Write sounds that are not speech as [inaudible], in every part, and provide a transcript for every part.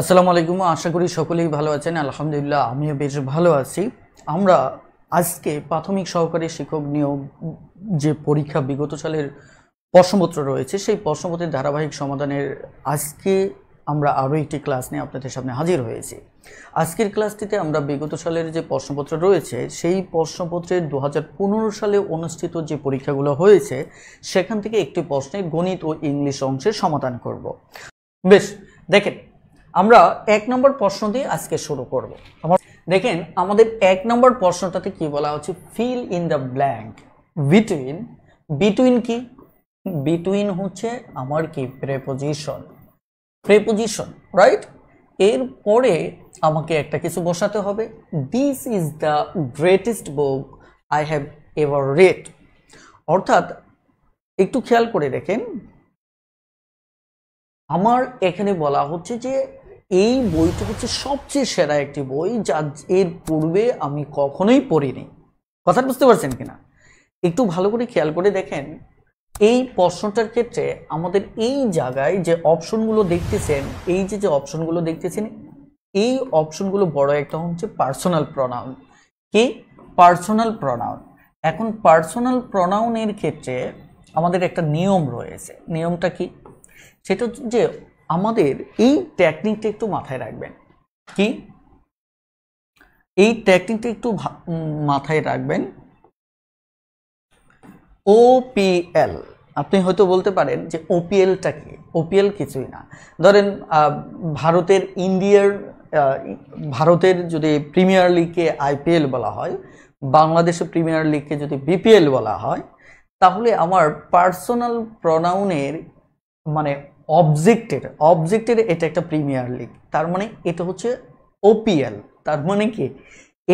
আসসালামু আলাইকুম আশা করি সকলেই ভালো আছেন আলহামদুলিল্লাহ আমিও বেশ ভালো আছি আমরা আজকে প্রাথমিক সহকারী শিক্ষক নিয়োগ যে পরীক্ষা বিগত সালের প্রশ্নপত্র রয়েছে সেই প্রশ্নপত্রের ধারাবাহিক সমাধানের আজকে আমরা আরও একটি ক্লাস নিয়ে আপনাদের সামনে হাজির হয়েছি আজকের ক্লাসটিতে আমরা বিগত সালের যে প্রশ্নপত্র রয়েছে সেই প্রশ্নপত্রের দু সালে অনুষ্ঠিত যে পরীক্ষাগুলো হয়েছে সেখান থেকে একটি প্রশ্নের গণিত ও ইংলিশ অংশের সমাধান করব বেশ দেখেন আমরা এক নম্বর প্রশ্ন দিয়ে আজকে শুরু করব আমার দেখেন আমাদের এক নম্বর প্রশ্নটাতে কি বলা হচ্ছে fill in the blank between between কি বিটুইন হচ্ছে আমার কি প্রেপোজিশন প্রেপোজিশন রাইট এরপরে আমাকে একটা কিছু বসাতে হবে this is the greatest book I have ever read অর্থাৎ একটু খেয়াল করে দেখেন আমার এখানে বলা হচ্ছে যে এই বইটা হচ্ছে সবচেয়ে সেরা একটি বই যা এর পূর্বে আমি কখনোই পড়িনি কথা বুঝতে পারছেন কিনা একটু ভালো করে খেয়াল করে দেখেন এই প্রশ্নটার ক্ষেত্রে আমাদের এই জায়গায় যে অপশনগুলো দেখতেছেন এই যে যে অপশনগুলো দেখতেছেন এই অপশনগুলো বড় একটা হচ্ছে পার্সোনাল প্রনাউন কি পার্সোনাল প্রনাউন এখন পার্সোনাল প্রনাউনের ক্ষেত্রে আমাদের একটা নিয়ম রয়েছে নিয়মটা কি সেটা যে আমাদের এই টেকনিকটা একটু মাথায় রাখবেন কি এই টেকনিকটা একটু মাথায় রাখবেন ওপিএল আপনি হয়তো বলতে পারেন যে ওপিএলটা কি ওপিএল কিছুই না ধরেন ভারতের ইন্ডিয়ার ভারতের যদি প্রিমিয়ার লিগকে আইপিএল বলা হয় বাংলাদেশের প্রিমিয়ার লিগকে যদি বিপিএল বলা হয় তাহলে আমার পার্সোনাল প্রনাউনের মানে অবজেক্টের অবজেক্টের এটা একটা প্রিমিয়ার লিগ তার মানে এটা হচ্ছে ওপিএল তার মানে কি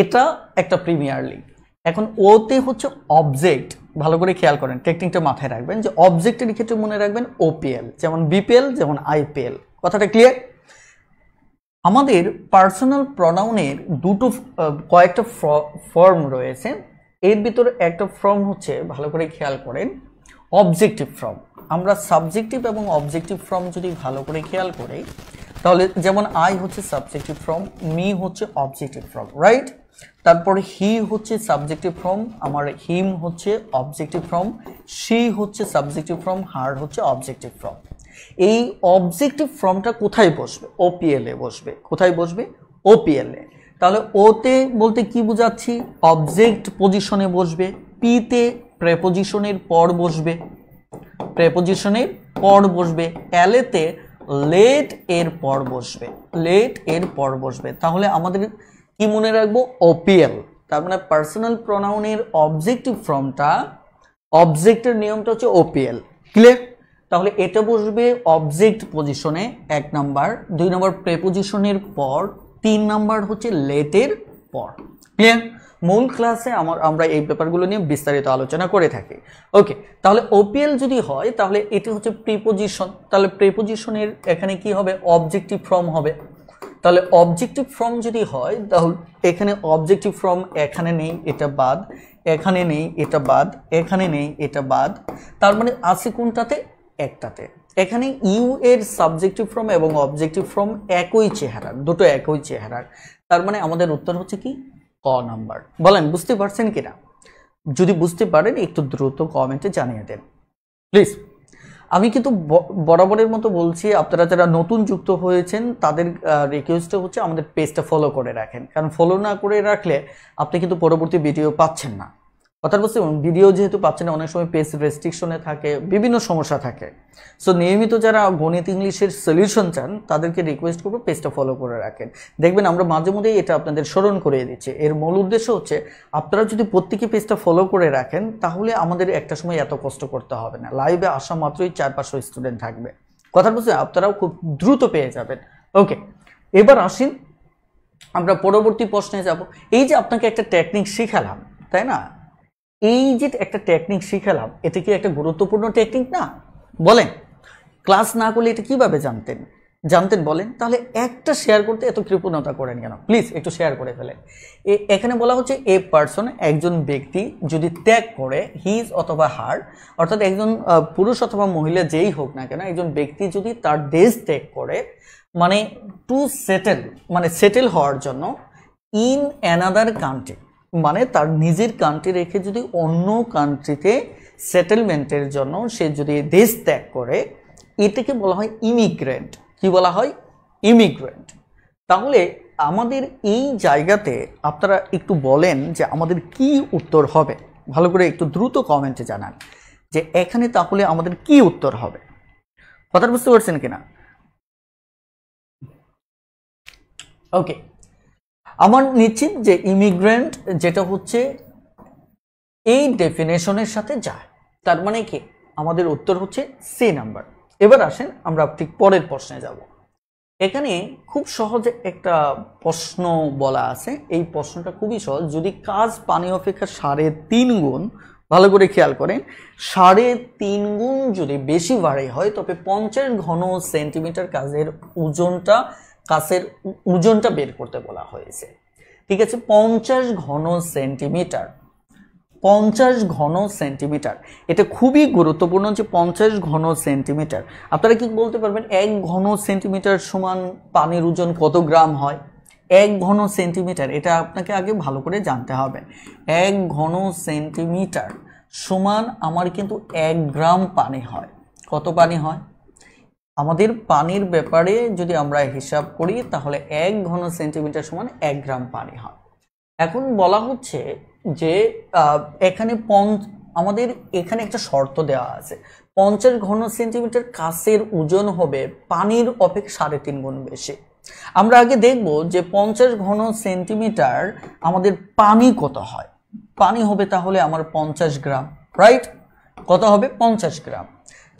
এটা একটা প্রিমিয়ার লিগ এখন ওতে হচ্ছে অবজেক্ট ভালো করে খেয়াল করেন টেকনিকটা মাথায় রাখবেন যে অবজেক্টের ক্ষেত্রে মনে রাখবেন ওপিএল যেমন বিপিএল যেমন আইপিএল কথাটা ক্লিয়ার আমাদের পার্সোনাল প্রনাউনের দুটো কয়েকটা ফর্ম রয়েছে এর ভিতরে একটা ফর্ম হচ্ছে ভালো করে খেয়াল করেন অবজেক্টিভ ফর্ম আমরা সাবজেক্টিভ এবং অবজেক্টিভ ফর্ম যদি ভালো করে খেয়াল করি তাহলে যেমন আই হচ্ছে সাবজেক্টিভ ফর্ম মি হচ্ছে অবজেক্টিভ ফর্ম রাইট তারপরে হি হচ্ছে সাবজেক্টিভ ফর্ম আমার হিম হচ্ছে অবজেক্টিভ ফর্ম সি হচ্ছে সাবজেক্টিভ ফর্ম হার হচ্ছে অবজেক্টিভ ফর্ম এই অবজেক্টিভ ফর্মটা কোথায় বসবে ওপিএলে বসবে কোথায় বসবে ওপিএলে তাহলে ওতে বলতে কি বোঝাচ্ছি অবজেক্ট পজিশনে বসবে পিতে প্রেপোজিশনের পর বসবে প্রেপোজিশনের পর বসবে অ্যালেতে লেট এর পর বসবে লেট এর পর বসবে তাহলে আমাদের কি মনে রাখবো ওপিএল তার মানে পার্সোনাল প্রোনাউনের অবজেক্টিভ ফর্মটা অবজেক্টের নিয়মটা হচ্ছে ওপিএল ক্লিয়ার তাহলে এটা বসবে অবজেক্ট পজিশনে এক নাম্বার দুই নম্বর প্রেপোজিশনের পর তিন নাম্বার হচ্ছে লেটের পর ক্লিয়ার মূল ক্লাসে আমার আমরা এই ব্যাপারগুলো নিয়ে বিস্তারিত আলোচনা করে থাকি ওকে তাহলে ওপিএল যদি হয় তাহলে এটি হচ্ছে প্রিপোজিশন তাহলে প্রিপোজিশনের এখানে কি হবে অবজেক্টিভ ফর্ম হবে তাহলে অবজেক্টিভ ফর্ম যদি হয় তাহলে এখানে অবজেক্টিভ ফর্ম এখানে নেই এটা বাদ এখানে নেই এটা বাদ এখানে নেই এটা বাদ তার মানে আছে কোনটাতে একটাতে এখানে ইউ এর সাবজেক্টিভ ফর্ম এবং অবজেক্টিভ ফর্ম একই চেহারা দুটো একই চেহারার তার মানে আমাদের উত্তর হচ্ছে কি ক নাম্বার বলেন বুঝতে পারছেন কিনা যদি বুঝতে পারেন একটু দ্রুত কমেন্টে জানিয়ে দেন প্লিজ আমি কিন্তু বরাবরের মতো বলছি আপনারা যারা নতুন যুক্ত হয়েছেন তাদের রিকোয়েস্ট হচ্ছে আমাদের পেজটা ফলো করে রাখেন কারণ ফলো না করে রাখলে আপনি কিন্তু পরবর্তী ভিডিও পাচ্ছেন না অর্থাৎ বলছি ভিডিও যেহেতু পাচ্ছেন অনেক সময় পেজ রেস্ট্রিকশনে থাকে বিভিন্ন সমস্যা থাকে সো নিয়মিত যারা গণিত ইংলিশের সলিউশন চান তাদেরকে রিকোয়েস্ট করবো পেজটা ফলো করে রাখেন দেখবেন আমরা মাঝে মধ্যেই এটা আপনাদের স্মরণ করিয়ে দিচ্ছি এর মূল উদ্দেশ্য হচ্ছে আপনারা যদি প্রত্যেকে পেজটা ফলো করে রাখেন তাহলে আমাদের একটা সময় এত কষ্ট করতে হবে না লাইভে আসা মাত্রই চার পাঁচশো স্টুডেন্ট থাকবে কথা বলছি আপনারাও খুব দ্রুত পেয়ে যাবেন ওকে এবার আসেন আমরা পরবর্তী প্রশ্নে যাব এই যে আপনাকে একটা টেকনিক শিখালাম তাই না এই যে একটা টেকনিক শিখালাম এটা কি একটা গুরুত্বপূর্ণ টেকনিক না বলেন ক্লাস না করলে এটা কীভাবে জানতেন জানতেন বলেন তাহলে একটা শেয়ার করতে এত কৃপণতা করেন কেন প্লিজ একটু শেয়ার করে ফেলেন এখানে বলা হচ্ছে এ পার্সন একজন ব্যক্তি যদি ত্যাগ করে হিজ অথবা হার অর্থাৎ একজন পুরুষ অথবা মহিলা যেই হোক না কেন একজন ব্যক্তি যদি তার দেশ ত্যাগ করে মানে টু সেটেল মানে সেটেল হওয়ার জন্য ইন অ্যানাদার কান্ট্রি মানে তার নিজের কান্ট্রি রেখে যদি অন্য কান্ট্রিতে সেটেলমেন্টের জন্য সে যদি দেশ ত্যাগ করে এটাকে বলা হয় ইমিগ্রেন্ট কি বলা হয় ইমিগ্রেন্ট তাহলে আমাদের এই জায়গাতে আপনারা একটু বলেন যে আমাদের কি উত্তর হবে ভালো করে একটু দ্রুত কমেন্টে জানান যে এখানে তাহলে আমাদের কি উত্তর হবে কথা বুঝতে পারছেন কিনা ওকে আমার নিশ্চিত যে ইমিগ্রেন্ট যেটা হচ্ছে এই ডেফিনেশনের সাথে যায় তার মানে কি আমাদের উত্তর হচ্ছে সি নাম্বার এবার আসেন আমরা ঠিক পরের প্রশ্নে যাব এখানে খুব সহজে একটা প্রশ্ন বলা আছে এই প্রশ্নটা খুবই সহজ যদি কাজ পানি অপেক্ষা সাড়ে তিন গুণ ভালো করে খেয়াল করেন সাড়ে তিন গুণ যদি বেশি বাড়ে হয় তবে পঞ্চাশ ঘন সেন্টিমিটার কাজের ওজনটা কাছের ওজনটা বের করতে বলা হয়েছে ঠিক আছে পঞ্চাশ ঘন সেন্টিমিটার পঞ্চাশ ঘন সেন্টিমিটার এটা খুবই গুরুত্বপূর্ণ যে পঞ্চাশ ঘন সেন্টিমিটার আপনারা কি বলতে পারবেন এক ঘন সেন্টিমিটার সমান পানির ওজন কত গ্রাম হয় এক ঘন সেন্টিমিটার এটা আপনাকে আগে ভালো করে জানতে হবে এক ঘন সেন্টিমিটার সমান আমার কিন্তু এক গ্রাম পানি হয় কত পানি হয় আমাদের পানির ব্যাপারে যদি আমরা হিসাব করি তাহলে এক ঘন সেন্টিমিটার সমান এক গ্রাম পানি হয় এখন বলা হচ্ছে যে এখানে পঞ্চ আমাদের এখানে একটা শর্ত দেওয়া আছে পঞ্চাশ ঘন সেন্টিমিটার কাছের ওজন হবে পানির অপেক্ষা সাড়ে তিন গুণ বেশি আমরা আগে দেখব যে পঞ্চাশ ঘন সেন্টিমিটার আমাদের পানি কত হয় পানি হবে তাহলে আমার পঞ্চাশ গ্রাম রাইট কত হবে পঞ্চাশ গ্রাম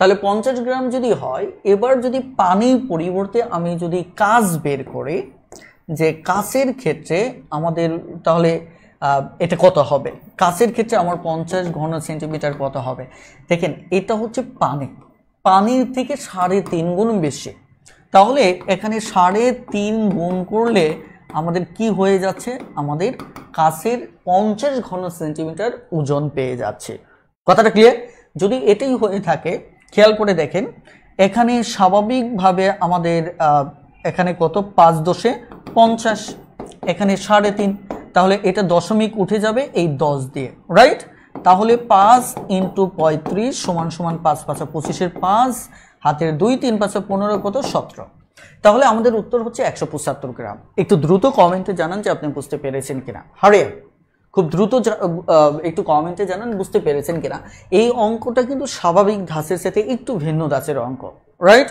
তাহলে পঞ্চাশ গ্রাম যদি হয় এবার যদি পানির পরিবর্তে আমি যদি কাজ বের করে যে কাছের ক্ষেত্রে আমাদের তাহলে এটা কত হবে কাছের ক্ষেত্রে আমার পঞ্চাশ ঘন সেন্টিমিটার কত হবে দেখেন এটা হচ্ছে পানি পানির থেকে সাড়ে তিন গুণ বেশি তাহলে এখানে সাড়ে তিন গুণ করলে আমাদের কি হয়ে যাচ্ছে আমাদের কাছের পঞ্চাশ ঘন সেন্টিমিটার ওজন পেয়ে যাচ্ছে কথাটা ক্লিয়ার যদি এটাই হয়ে থাকে খেয়াল করে দেখেন এখানে স্বাভাবিকভাবে আমাদের এখানে কত পাঁচ দশে পঞ্চাশ এখানে সাড়ে তিন তাহলে এটা দশমিক উঠে যাবে এই দশ দিয়ে রাইট তাহলে পাঁচ ইন্টু পঁয়ত্রিশ সমান সমান পাঁচ পাঁচা পঁচিশের পাঁচ হাতের দুই তিন পাঁচা পনেরো কত সতেরো তাহলে আমাদের উত্তর হচ্ছে একশো পঁচাত্তর গ্রাম একটু দ্রুত কমেন্টে জানান যে আপনি বুঝতে পেরেছেন কিনা হারে খুব দ্রুত একটু কমেন্টে জানান বুঝতে পেরেছেন কিনা এই অঙ্কটা কিন্তু স্বাভাবিক ধাঁচের সাথে একটু ভিন্ন ধাঁচের অঙ্ক রাইট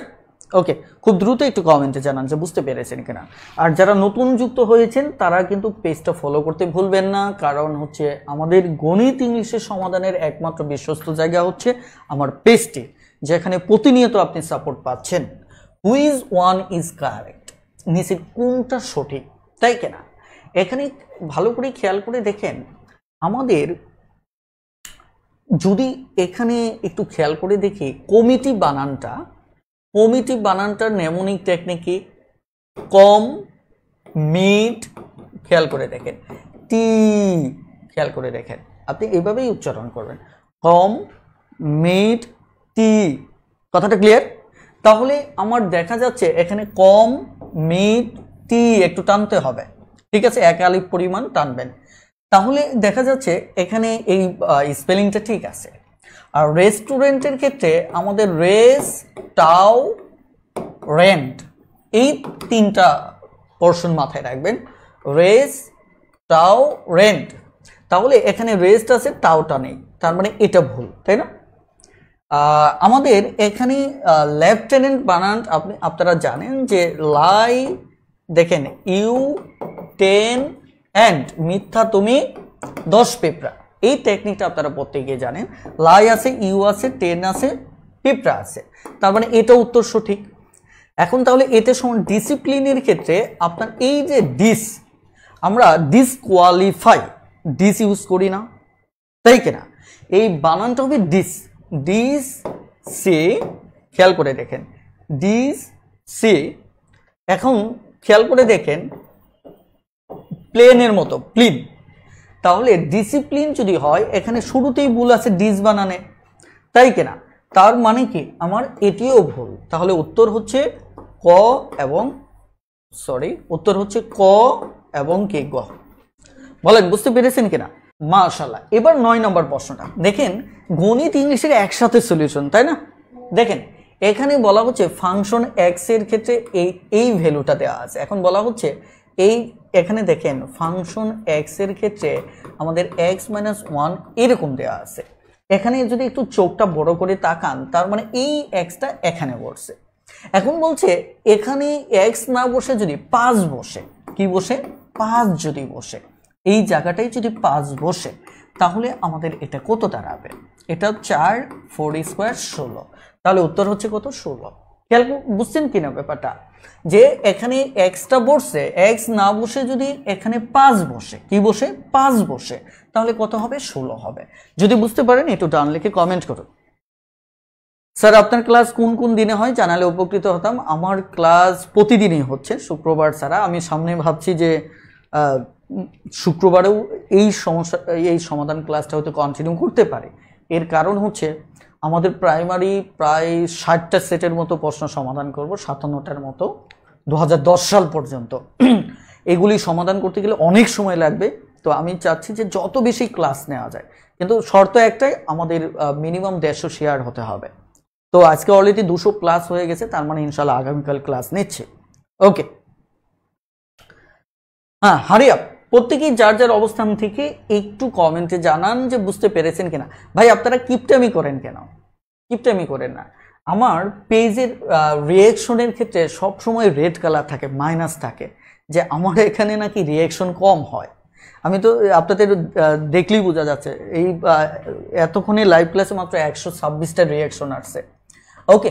ওকে খুব দ্রুত একটু কমেন্টে জানান যে বুঝতে পেরেছেন কিনা আর যারা নতুন যুক্ত হয়েছেন তারা কিন্তু পেজটা ফলো করতে ভুলবেন না কারণ হচ্ছে আমাদের গণিত ইংলিশের সমাধানের একমাত্র বিশ্বস্ত জায়গা হচ্ছে আমার পেজটি যেখানে প্রতিনিয়ত আপনি সাপোর্ট পাচ্ছেন হুইজ ওয়ান ইজ কারেক্ট নিচের কোনটা সঠিক তাই কেনা এখানে ভালো করে খেয়াল করে দেখেন আমাদের যদি এখানে একটু খেয়াল করে দেখি কমিটি বানানটা কমিটি বানানটা নেমনিক টেকনিকে কম মিট খেয়াল করে দেখেন টি খেয়াল করে দেখেন আপনি এভাবেই উচ্চারণ করবেন কম মিট টি কথাটা ক্লিয়ার তাহলে আমার দেখা যাচ্ছে এখানে কম মিট টি একটু টানতে হবে ঠিক আছে এক আলিফ পরিমাণ টানবেন তাহলে দেখা যাচ্ছে এখানে এই স্পেলিংটা ঠিক আছে আর রেস্টুরেন্টের ক্ষেত্রে আমাদের রেস টাও রেন্ট এই তিনটা পোর্শন মাথায় রাখবেন রেস টাও রেন্ট তাহলে এখানে রেস্ট আছে টাওটা নেই তার মানে এটা ভুল তাই না আমাদের এখানে লেফটেন্যান্ট বানান আপনি আপনারা জানেন যে লাই দেখেন ইউ টেন অ্যান্ড মিথ্যা তুমি দশ পেপরা এই টেকনিকটা আপনারা প্রত্যেকে জানেন লাই আছে ইউ আছে টেন আছে পেপরা আছে তার মানে এটা উত্তর সঠিক এখন তাহলে এতে সময় ডিসিপ্লিনের ক্ষেত্রে আপনার এই যে ডিস আমরা ডিসকোয়ালিফাই ডিস ইউজ করি না তাই কিনা এই বানানটা হবে ডিস ডিস সে খেয়াল করে দেখেন ডিস সে এখন খেয়াল করে দেখেন প্লেনের মতো প্লিন তাহলে ডিসিপ্লিন যদি হয় এখানে শুরুতেই ভুল আছে ডিস বানানে তাই কেনা তার মানে কি আমার এটিও ভুল তাহলে উত্তর হচ্ছে ক এবং সরি উত্তর হচ্ছে ক এবং কে গ বলেন বুঝতে পেরেছেন কিনা মাশাল্লাহ এবার নয় নম্বর প্রশ্নটা দেখেন গণিত ইংলিশের একসাথে সলিউশন তাই না দেখেন এখানে বলা হচ্ছে ফাংশন এক্স এর ক্ষেত্রে এই এই ভ্যালুটা দেওয়া আছে এখন বলা হচ্ছে এই এখানে দেখেন ফাংশন এক্স এর ক্ষেত্রে আমাদের এক্স মাইনাস ওয়ান এরকম দেওয়া আছে এখানে যদি একটু চোখটা বড় করে তাকান তার মানে এই এক্সটা এখানে বসে এখন বলছে এখানে এক্স না বসে যদি পাঁচ বসে কি বসে পাঁচ যদি বসে এই জায়গাটাই যদি পাঁচ বসে তাহলে আমাদের এটা কত দাঁড়াবে এটা চার ফোর স্কোয়ার ষোলো তাহলে উত্তর হচ্ছে কত ষোলো খেয়াল বুঝছেন কিনা ব্যাপারটা যে এখানে এক্সটা বসছে এক্স না বসে যদি এখানে পাঁচ বসে কি বসে পাঁচ বসে তাহলে কত হবে ষোলো হবে যদি বুঝতে পারেন একটু ডান লিখে কমেন্ট করুন স্যার আপনার ক্লাস কোন কোন দিনে হয় জানালে উপকৃত হতাম আমার ক্লাস প্রতিদিনই হচ্ছে শুক্রবার ছাড়া আমি সামনে ভাবছি যে শুক্রবারেও এই সমস্যা এই সমাধান ক্লাসটা হয়তো কন্টিনিউ করতে পারে এর কারণ হচ্ছে আমাদের প্রাইমারি প্রায় ষাটটা সেটের মতো প্রশ্ন সমাধান করব সাতান্নটার মতো দু সাল পর্যন্ত এগুলি সমাধান করতে গেলে অনেক সময় লাগবে তো আমি চাচ্ছি যে যত বেশি ক্লাস নেওয়া যায় কিন্তু শর্ত একটাই আমাদের মিনিমাম দেড়শো শেয়ার হতে হবে তো আজকে অলরেডি দুশো ক্লাস হয়ে গেছে তার মানে ইনশাল্লাহ আগামীকাল ক্লাস নিচ্ছে ওকে হ্যাঁ হারিয়া প্রত্যেকেই যার যার অবস্থান থেকে একটু কমেন্টে জানান যে বুঝতে পেরেছেন কিনা ভাই আপনারা কিপটামি করেন কেন কিপটামি করেন না আমার পেজের রিয়েকশনের ক্ষেত্রে সবসময় রেড কালার থাকে মাইনাস থাকে যে আমার এখানে নাকি রিয়েকশন কম হয় আমি তো আপনাদের দেখলেই বোঝা যাচ্ছে এই এতক্ষণে লাইভ ক্লাসে মাত্র একশো ছাব্বিশটা রিয়েকশন আসছে ওকে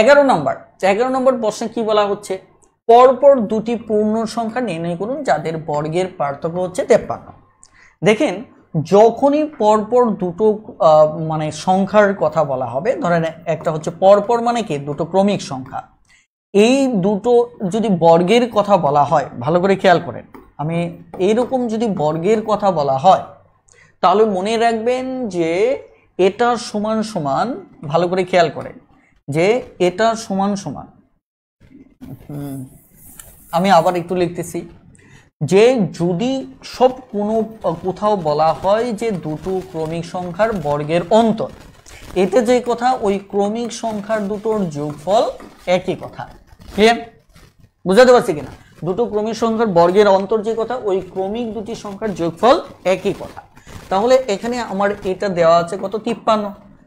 এগারো নম্বর এগারো নম্বর প্রশ্নে কি বলা হচ্ছে পরপর দুটি পূর্ণ সংখ্যা নির্ণয় করুন যাদের বর্গের পার্থক্য হচ্ছে তেপ্পান্ন দেখেন যখনই পরপর দুটো মানে সংখ্যার কথা বলা হবে ধরেন একটা হচ্ছে পরপর মানে কি দুটো ক্রমিক সংখ্যা এই দুটো যদি বর্গের কথা বলা হয় ভালো করে খেয়াল করেন আমি এরকম যদি বর্গের কথা বলা হয় তাহলে মনে রাখবেন যে এটা সমান সমান ভালো করে খেয়াল করেন যে এটা সমান সমান হুম আমি আবার একটু লিখতেছি যে যদি সব কোনো কোথাও বলা হয় যে দুটো ক্রমিক সংখ্যার বর্গের অন্তর এতে যে কথা ওই ক্রমিক সংখ্যার দুটোর যোগফল একই কথা ক্লিয়ার বুঝাতে পারছি কিনা দুটো ক্রমিক সংখ্যার বর্গের অন্তর যে কথা ওই ক্রমিক দুটি সংখ্যার যোগফল একই কথা তাহলে এখানে আমার এটা দেওয়া আছে কত তিপ্পান্ন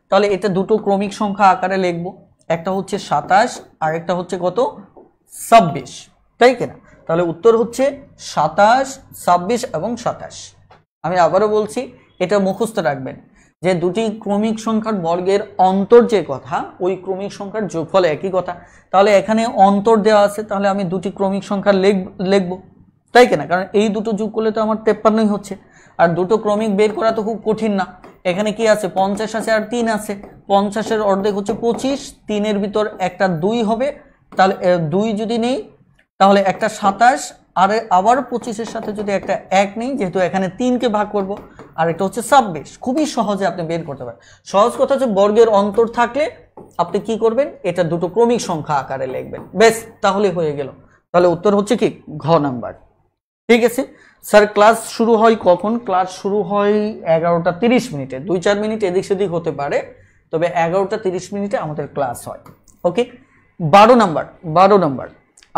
তাহলে এটা দুটো ক্রমিক সংখ্যা আকারে লিখবো একটা হচ্ছে সাতাশ আর একটা হচ্ছে কত ছাব্বিশ তাই কিনা তাহলে উত্তর হচ্ছে সাতাশ ছাব্বিশ এবং সাতাশ আমি আবারও বলছি এটা মুখস্থ রাখবেন যে দুটি ক্রমিক সংখ্যার বর্গের অন্তর যে কথা ওই ক্রমিক সংখ্যার যোগফল একই কথা তাহলে এখানে অন্তর দেওয়া আছে তাহলে আমি দুটি ক্রমিক সংখ্যার লেখ লিখব তাই কিনা কারণ এই দুটো যোগ করলে তো আমার তেপ্পান্নই হচ্ছে আর দুটো ক্রমিক বের করা তো খুব কঠিন না এখানে কি আছে পঞ্চাশ আছে আর তিন আছে পঞ্চাশের অর্ধেক হচ্ছে পঁচিশ তিনের ভিতর একটা দুই হবে তাহলে দুই যদি নেই তাহলে একটা সাতাশ আর আবার পঁচিশের সাথে যদি একটা এক নেই যেহেতু এখানে তিনকে ভাগ করব আর একটা হচ্ছে ছাব্বিশ খুবই সহজে আপনি বের করতে পারেন সহজ কথা হচ্ছে বর্গের অন্তর থাকলে আপনি কি করবেন এটা দুটো ক্রমিক সংখ্যা আকারে লিখবেন বেশ তাহলে হয়ে গেল তাহলে উত্তর হচ্ছে কি ঘ নাম্বার ঠিক আছে স্যার ক্লাস শুরু হয় কখন ক্লাস শুরু হয় এগারোটা তিরিশ মিনিটে দুই চার মিনিট এদিক সেদিক হতে পারে তবে এগারোটা তিরিশ মিনিটে আমাদের ক্লাস হয় ওকে বারো নাম্বার বারো নাম্বার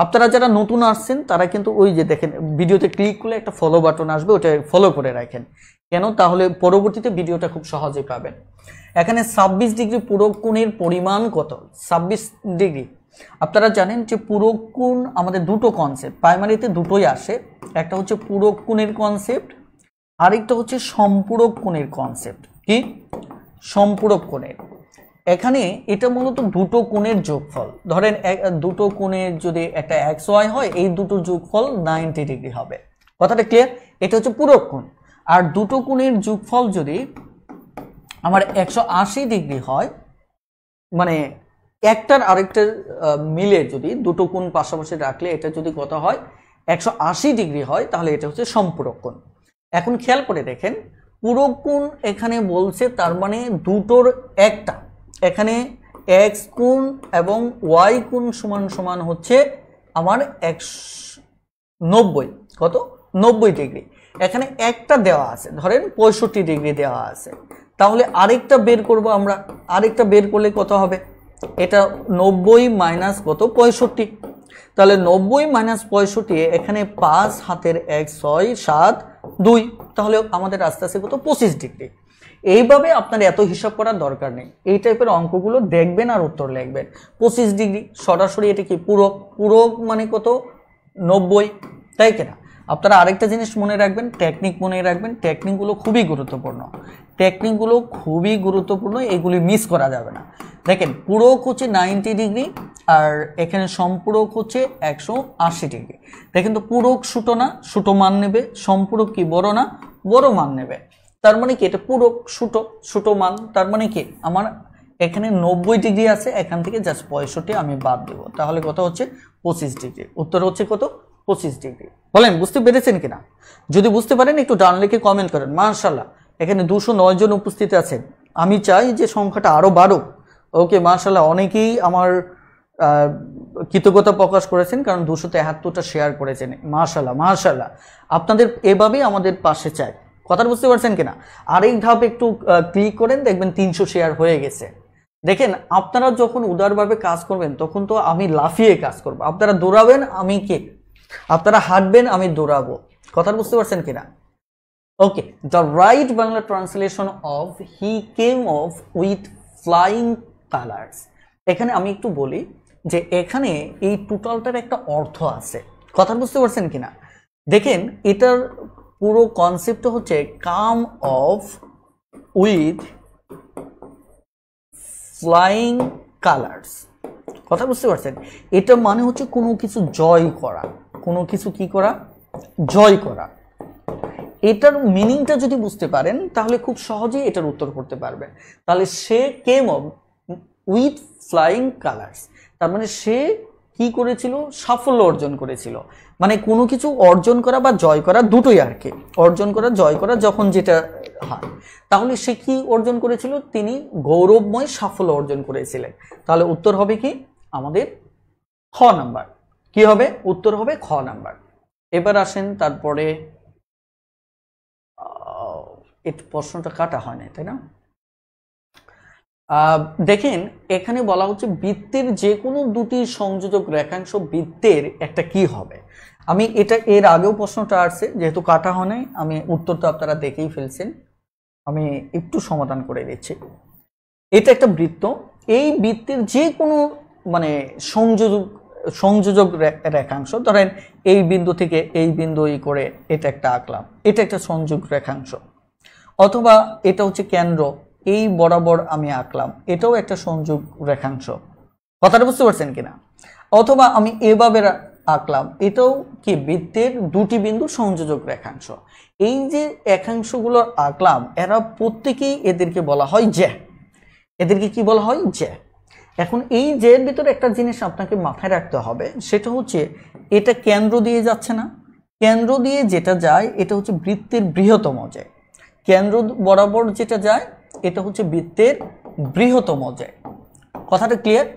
আপনারা যারা নতুন আসছেন তারা কিন্তু ওই যে দেখেন ভিডিওতে ক্লিক করলে একটা ফলো বাটন আসবে ওটা ফলো করে রাখেন কেন তাহলে পরবর্তীতে ভিডিওটা খুব সহজে পাবেন এখানে ছাব্বিশ ডিগ্রি পুরোক্ষণের পরিমাণ কত ছাব্বিশ ডিগ্রি আপনারা জানেন যে পুরোক্ষণ আমাদের দুটো কনসেপ্ট প্রাইমারিতে দুটোই আসে একটা হচ্ছে পুরোক্ষণের কনসেপ্ট আরেকটা হচ্ছে সম্পূরক কোণের কনসেপ্ট কি সম্পূরক কোণের এখানে এটা মূলত দুটো কোণের যোগফল ধরেন দুটো কোণের যদি একটা এক্স ওয়াই হয় এই দুটো যোগফল নাইনটি ডিগ্রি হবে কথাটা ক্লিয়ার এটা হচ্ছে পুরো কোণ আর দুটো কোণের যোগফল যদি আমার একশো আশি ডিগ্রি হয় মানে একটার আরেকটার মিলে যদি দুটো কোণ পাশাপাশি রাখলে এটা যদি কত হয় একশো আশি ডিগ্রি হয় তাহলে এটা হচ্ছে সম্পূরক কোণ এখন খেয়াল করে দেখেন পুরো কোণ এখানে বলছে তার মানে দুটোর একটা এখানে এক্স কোণ এবং ওয়াই কোণ সমান সমান হচ্ছে আমার একশো কত নব্বই ডিগ্রি এখানে একটা দেওয়া আছে ধরেন পঁয়ষট্টি ডিগ্রি দেওয়া আছে তাহলে আরেকটা বের করব আমরা আরেকটা বের করলে কত হবে এটা নব্বই মাইনাস কত পঁয়ষট্টি তাহলে নব্বই মাইনাস পঁয়ষট্টি এখানে পাঁচ হাতের এক ছয় সাত দুই তাহলে আমাদের আস্তে আস্তে কত পঁচিশ ডিগ্রি এইভাবে আপনার এত হিসাব করার দরকার নেই এই টাইপের অঙ্কগুলো দেখবেন আর উত্তর লিখবেন পঁচিশ ডিগ্রি সরাসরি এটা কি পুরক পুরক মানে কত নব্বই তাই কিনা আপনারা আরেকটা জিনিস মনে রাখবেন টেকনিক মনে রাখবেন টেকনিকগুলো খুবই গুরুত্বপূর্ণ টেকনিকগুলো খুবই গুরুত্বপূর্ণ এগুলি মিস করা যাবে না দেখেন পুরক হচ্ছে নাইনটি ডিগ্রি আর এখানে সম্পূরক হচ্ছে একশো আশি ডিগ্রি দেখেন তো পুরক সুটো না সুটো মান নেবে সম্পূরক কি বড় না বড় মান নেবে তার মানে কি এটা পুরো ছোটো ছোটো মান তার মানে কি আমার এখানে নব্বই ডিগ্রি আছে এখান থেকে জাস্ট পঁয়ষট্টি আমি বাদ দেবো তাহলে কথা হচ্ছে পঁচিশ ডিগ্রি উত্তর হচ্ছে কত পঁচিশ ডিগ্রি বলেন বুঝতে পেরেছেন কিনা যদি বুঝতে পারেন একটু ডান লিখে কমেন্ট করেন মার্শাল্লাহ এখানে দুশো নয় জন উপস্থিত আছেন আমি চাই যে সংখ্যাটা আরও বাড়ুক ওকে মার্শাল্লাহ অনেকেই আমার কৃতজ্ঞতা প্রকাশ করেছেন কারণ দুশো তেহাত্তরটা শেয়ার করেছেন মার্শাল্লাহ মার্শাল্লাহ আপনাদের এভাবেই আমাদের পাশে চাই কথা বুঝতে পারছেন কিনা আরেক ধাপ একটু ক্লিক করেন দেখবেন তিনশো শেয়ার হয়ে গেছে দেখেন আপনারা যখন উদারভাবে কাজ করবেন তখন তো আমি লাফিয়ে কাজ করব আপনারা দৌড়াবেন আমি কে আপনারা হাঁটবেন আমি দৌড়াবো কথা বুঝতে পারছেন কিনা okay the right Bangla translation of he came off with flying colours এখানে আমি একটু বলি যে এখানে এই টোটালটার একটা অর্থ আছে কথা বুঝতে পারছেন কিনা দেখেন এটার পুরো কনসেপ্ট হচ্ছে come off with flying colours কথা বুঝতে পারছেন এটা মানে হচ্ছে কোনো কিছু জয় করা কোনো কিছু কি করা জয় করা এটার মিনিংটা যদি বুঝতে পারেন তাহলে খুব সহজেই এটার উত্তর করতে পারবে তাহলে সে came off with flying colours তার মানে সে কি করেছিল সাফল্য অর্জন করেছিল মানে কোনো কিছু অর্জন করা বা জয় করা দুটোই আর কি অর্জন করা জয় করা যখন যেটা হয় তাহলে সে কি অর্জন করেছিল তিনি গৌরবময় সাফল্য অর্জন করেছিলেন তাহলে উত্তর হবে কি আমাদের খ নাম্বার কি হবে উত্তর হবে খ নাম্বার এবার আসেন তারপরে একটু প্রশ্নটা কাটা হয় না তাই না দেখেন এখানে বলা হচ্ছে বৃত্তের যে কোনো দুটি সংযোজক রেখাংশ বৃত্তের একটা কি হবে আমি এটা এর আগেও প্রশ্নটা আসছে যেহেতু কাটা হয় নাই আমি উত্তরটা আপনারা দেখেই ফেলছেন আমি একটু সমাধান করে দিচ্ছি এটা একটা বৃত্ত এই বৃত্তের যে কোনো মানে সংযোজক সংযোজক রেখাংশ ধরেন এই বিন্দু থেকে এই বিন্দু ই করে এটা একটা আঁকলাম এটা একটা সংযোগ রেখাংশ অথবা এটা হচ্ছে কেন্দ্র এই বরাবর আমি আঁকলাম এটাও একটা সংযোগ রেখাংশ কথাটা বুঝতে পারছেন কিনা অথবা আমি এভাবে আঁকলাম এটাও কি বৃত্তের দুটি বিন্দু সংযোজক রেখাংশ এই যে একাংশগুলো আঁকলাম এরা প্রত্যেকেই এদেরকে বলা হয় জ্যা এদেরকে কি বলা হয় জ্যা এখন এই এর ভিতরে একটা জিনিস আপনাকে মাথায় রাখতে হবে সেটা হচ্ছে এটা কেন্দ্র দিয়ে যাচ্ছে না কেন্দ্র দিয়ে যেটা যায় এটা হচ্ছে বৃত্তের বৃহত্তম যে কেন্দ্র বরাবর যেটা যায় এটা হচ্ছে বৃত্তের বৃহত্তম যায় কথাটা ক্লিয়ার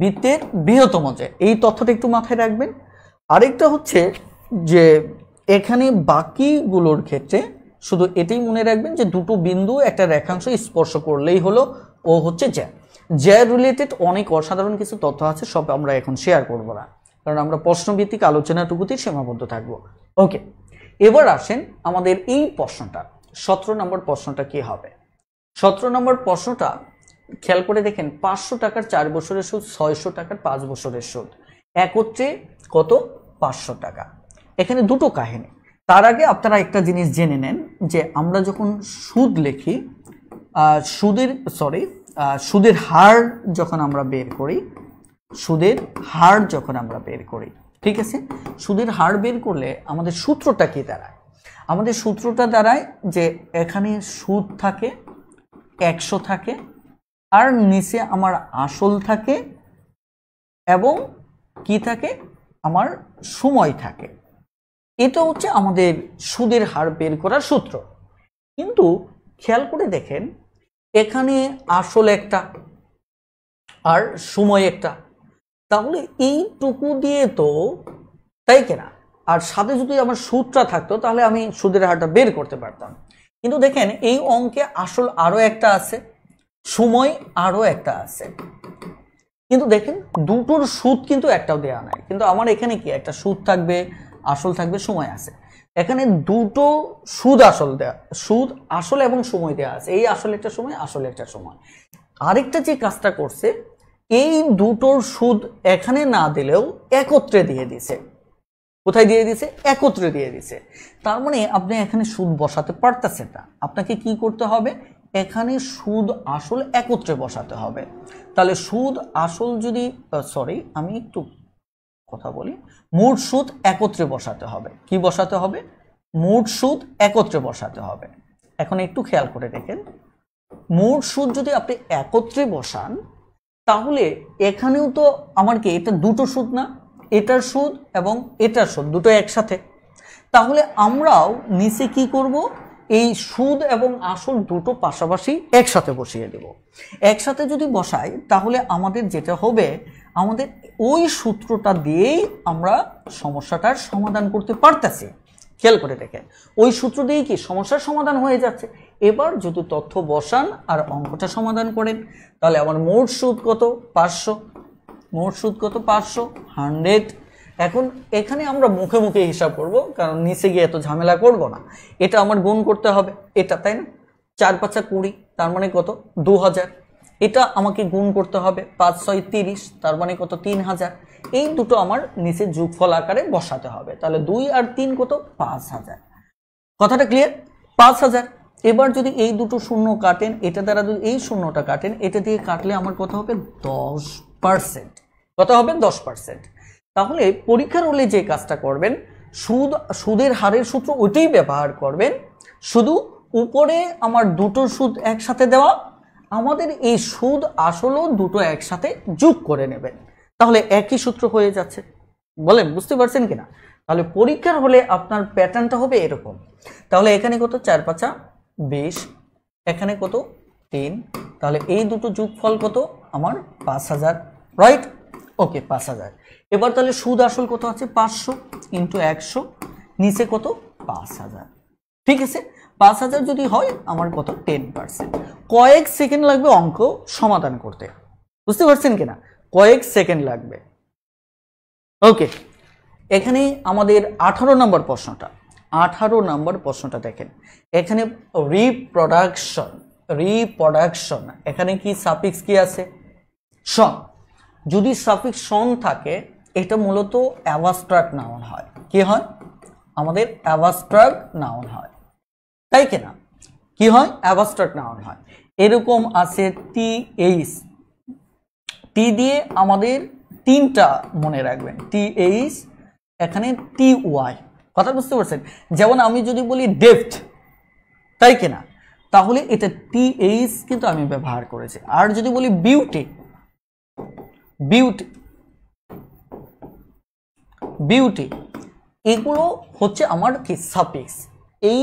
বৃত্তের বৃহত্তম যায় এই তথ্যটা একটু মাথায় রাখবেন আরেকটা হচ্ছে যে এখানে বাকিগুলোর ক্ষেত্রে শুধু এটাই মনে রাখবেন যে দুটো বিন্দু একটা রেখাংশ স্পর্শ করলেই হলো ও হচ্ছে জ্যা জ্যা রিলেটেড অনেক অসাধারণ কিছু তথ্য আছে সব আমরা এখন শেয়ার করব না কারণ আমরা প্রশ্নভিত্তিক আলোচনাটুকুতেই সীমাবদ্ধ থাকব ওকে এবার আসেন আমাদের এই প্রশ্নটা সতেরো নম্বর প্রশ্নটা কি হবে সতেরো নম্বর প্রশ্নটা খেয়াল করে দেখেন পাঁচশো টাকার চার বছরের সুদ ছয়শো টাকার পাঁচ বছরের সুদ একত্রে কত পাঁচশো টাকা এখানে দুটো কাহিনী তার আগে আপনারা একটা জিনিস জেনে নেন যে আমরা যখন সুদ লিখি সুদের সরি সুদের হার যখন আমরা বের করি সুদের হার যখন আমরা বের করি ঠিক আছে সুদের হার বের করলে আমাদের সূত্রটা কি দাঁড়ায় আমাদের সূত্রটা দাঁড়ায় যে এখানে সুদ থাকে একশো থাকে আর নিচে আমার আসল থাকে এবং কি থাকে আমার সময় থাকে এটা হচ্ছে আমাদের সুদের হার বের করার সূত্র কিন্তু খেয়াল করে দেখেন এখানে আসল একটা আর সময় একটা তাহলে এইটুকু দিয়ে তো তাই কেনা আর সাথে যদি আমার সুদটা থাকতো তাহলে আমি সুদের হারটা বের করতে পারতাম কিন্তু দেখেন এই অঙ্কে আসল আরও একটা আছে সময় আরও একটা আছে কিন্তু দেখেন দুটোর সুদ কিন্তু একটাও দেওয়া নাই কিন্তু আমার এখানে কি একটা সুদ থাকবে আসল থাকবে সময় আছে এখানে দুটো সুদ আসল দেওয়া সুদ আসল এবং সময় দেওয়া আছে এই আসল একটা সময় আসল একটা সময় আরেকটা যে কাজটা করছে এই দুটোর সুদ এখানে না দিলেও একত্রে দিয়ে দিছে কোথায় দিয়ে দিছে একত্রে দিয়ে দিছে তার মানে আপনি এখানে সুদ বসাতে পারতেছেন না আপনাকে কি করতে হবে এখানে সুদ আসল একত্রে বসাতে হবে তাহলে সুদ আসল যদি সরি আমি একটু কথা বলি মোট সুদ একত্রে বসাতে হবে কি বসাতে হবে মোট সুদ একত্রে বসাতে হবে এখন একটু খেয়াল করে দেখেন মোট সুদ যদি আপনি একত্রে বসান তাহলে এখানেও তো আমার কি এটা দুটো সুদ না এটার সুদ এবং এটার সুদ দুটো একসাথে তাহলে আমরাও নিচে কি করব এই সুদ এবং আসল দুটো পাশাপাশি একসাথে বসিয়ে দেব একসাথে যদি বসাই তাহলে আমাদের যেটা হবে আমাদের ওই সূত্রটা দিয়েই আমরা সমস্যাটার সমাধান করতে পারতেছি খেয়াল করে দেখেন ওই সূত্র দিয়েই কি সমস্যার সমাধান হয়ে যাচ্ছে এবার যদি তথ্য বসান আর অঙ্কটা সমাধান করেন তাহলে আমার মোট সুদ কত পাঁচশো মোট সুদ কত পাঁচশো হান্ড্রেড এখন এখানে আমরা মুখে মুখে হিসাব করব কারণ নিচে গিয়ে এত ঝামেলা করব না এটা আমার গুণ করতে হবে এটা তাই না চার পাঁচা কুড়ি তার মানে কত দু হাজার এটা আমাকে গুণ করতে হবে পাঁচ ছয় তিরিশ তার মানে কত তিন হাজার এই দুটো আমার নিচে ফল আকারে বসাতে হবে তাহলে দুই আর তিন কত পাঁচ হাজার কথাটা ক্লিয়ার পাঁচ হাজার এবার যদি এই দুটো শূন্য কাটেন এটা দ্বারা যদি এই শূন্যটা কাটেন এটা দিয়ে কাটলে আমার কথা হবে দশ পার্সেন্ট কত হবে দশ পার্সেন্ট তাহলে পরীক্ষার হলে যে কাজটা করবেন সুদ সুদের হারের সূত্র ওইটাই ব্যবহার করবেন শুধু উপরে আমার দুটো সুদ একসাথে দেওয়া আমাদের এই সুদ আসলেও দুটো একসাথে যোগ করে নেবেন তাহলে একই সূত্র হয়ে যাচ্ছে বলেন বুঝতে পারছেন কিনা তাহলে পরীক্ষার হলে আপনার প্যাটার্নটা হবে এরকম তাহলে এখানে কত চার পাঁচা বিশ এখানে কত তিন তাহলে এই দুটো যোগফল কত আমার পাঁচ হাজার রাইট ওকে পাঁচ হাজার এবার তাহলে সুদ আসল কত আছে পাঁচশো ইন্টু একশো নিচে কত পাঁচ হাজার ঠিক আছে পাঁচ হাজার যদি হয় আমার কত টেন পার্সেন্ট কয়েক সেকেন্ড লাগবে অঙ্ক সমাধান করতে বুঝতে পারছেন কিনা কয়েক সেকেন্ড লাগবে ওকে এখানে আমাদের আঠারো নম্বর প্রশ্নটা আঠারো নম্বর প্রশ্নটা দেখেন এখানে রিপ্রোডাকশন রিপ্রোডাকশন এখানে কি সাপিক্স কি আছে সন যদি সাফিক্স সন থাকে এটা মূলত অ্যাভাস্ট্রাক নাউন হয় কি হয় আমাদের অ্যাভাস্ট্রাক নাউন হয় তাই কিনা কি হয় অ্যাভাস্ট্রাক নাউন হয় এরকম আছে টি এইচ টি দিয়ে আমাদের তিনটা মনে রাখবেন টি এইচ এখানে টি ওয়াই কথা বুঝতে পারছেন যেমন আমি যদি বলি ডেফট তাই কিনা তাহলে এটা টি এইচ কিন্তু আমি ব্যবহার করেছি আর যদি বলি বিউটি বিউটি বিউটি এগুলো হচ্ছে আমার কি সাপিক্স এই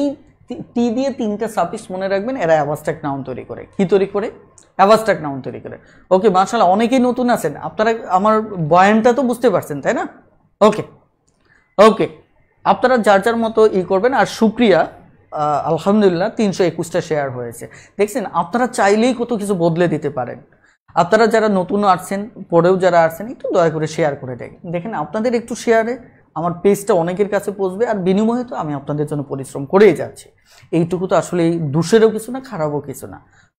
টি দিয়ে তিনটে সাপিক্স মনে রাখবেন এরা অ্যাভাস্ট্রাক নাউন তৈরি করে কি তৈরি করে অ্যাভাস্ট্রাক নাউন তৈরি করে ওকে মার্শাল অনেকেই নতুন আছেন আপনারা আমার বয়ানটা তো বুঝতে পারছেন তাই না ওকে ওকে আপনারা যার যার মতো ই করবেন আর সুক্রিয়া আলহামদুলিল্লাহ তিনশো একুশটা শেয়ার হয়েছে দেখছেন আপনারা চাইলেই কত কিছু বদলে দিতে পারেন আপনারা যারা নতুন আসছেন পরেও যারা আসছেন একটু দয়া করে শেয়ার করে দেয় দেখেন আপনাদের একটু শেয়ারে আমার পেজটা অনেকের কাছে পৌঁছবে আর বিনিময়ে তো আমি আপনাদের জন্য পরিশ্রম করেই যাচ্ছি এইটুকু তো আসলে দোষেরও কিছু না খারাপও কিছু না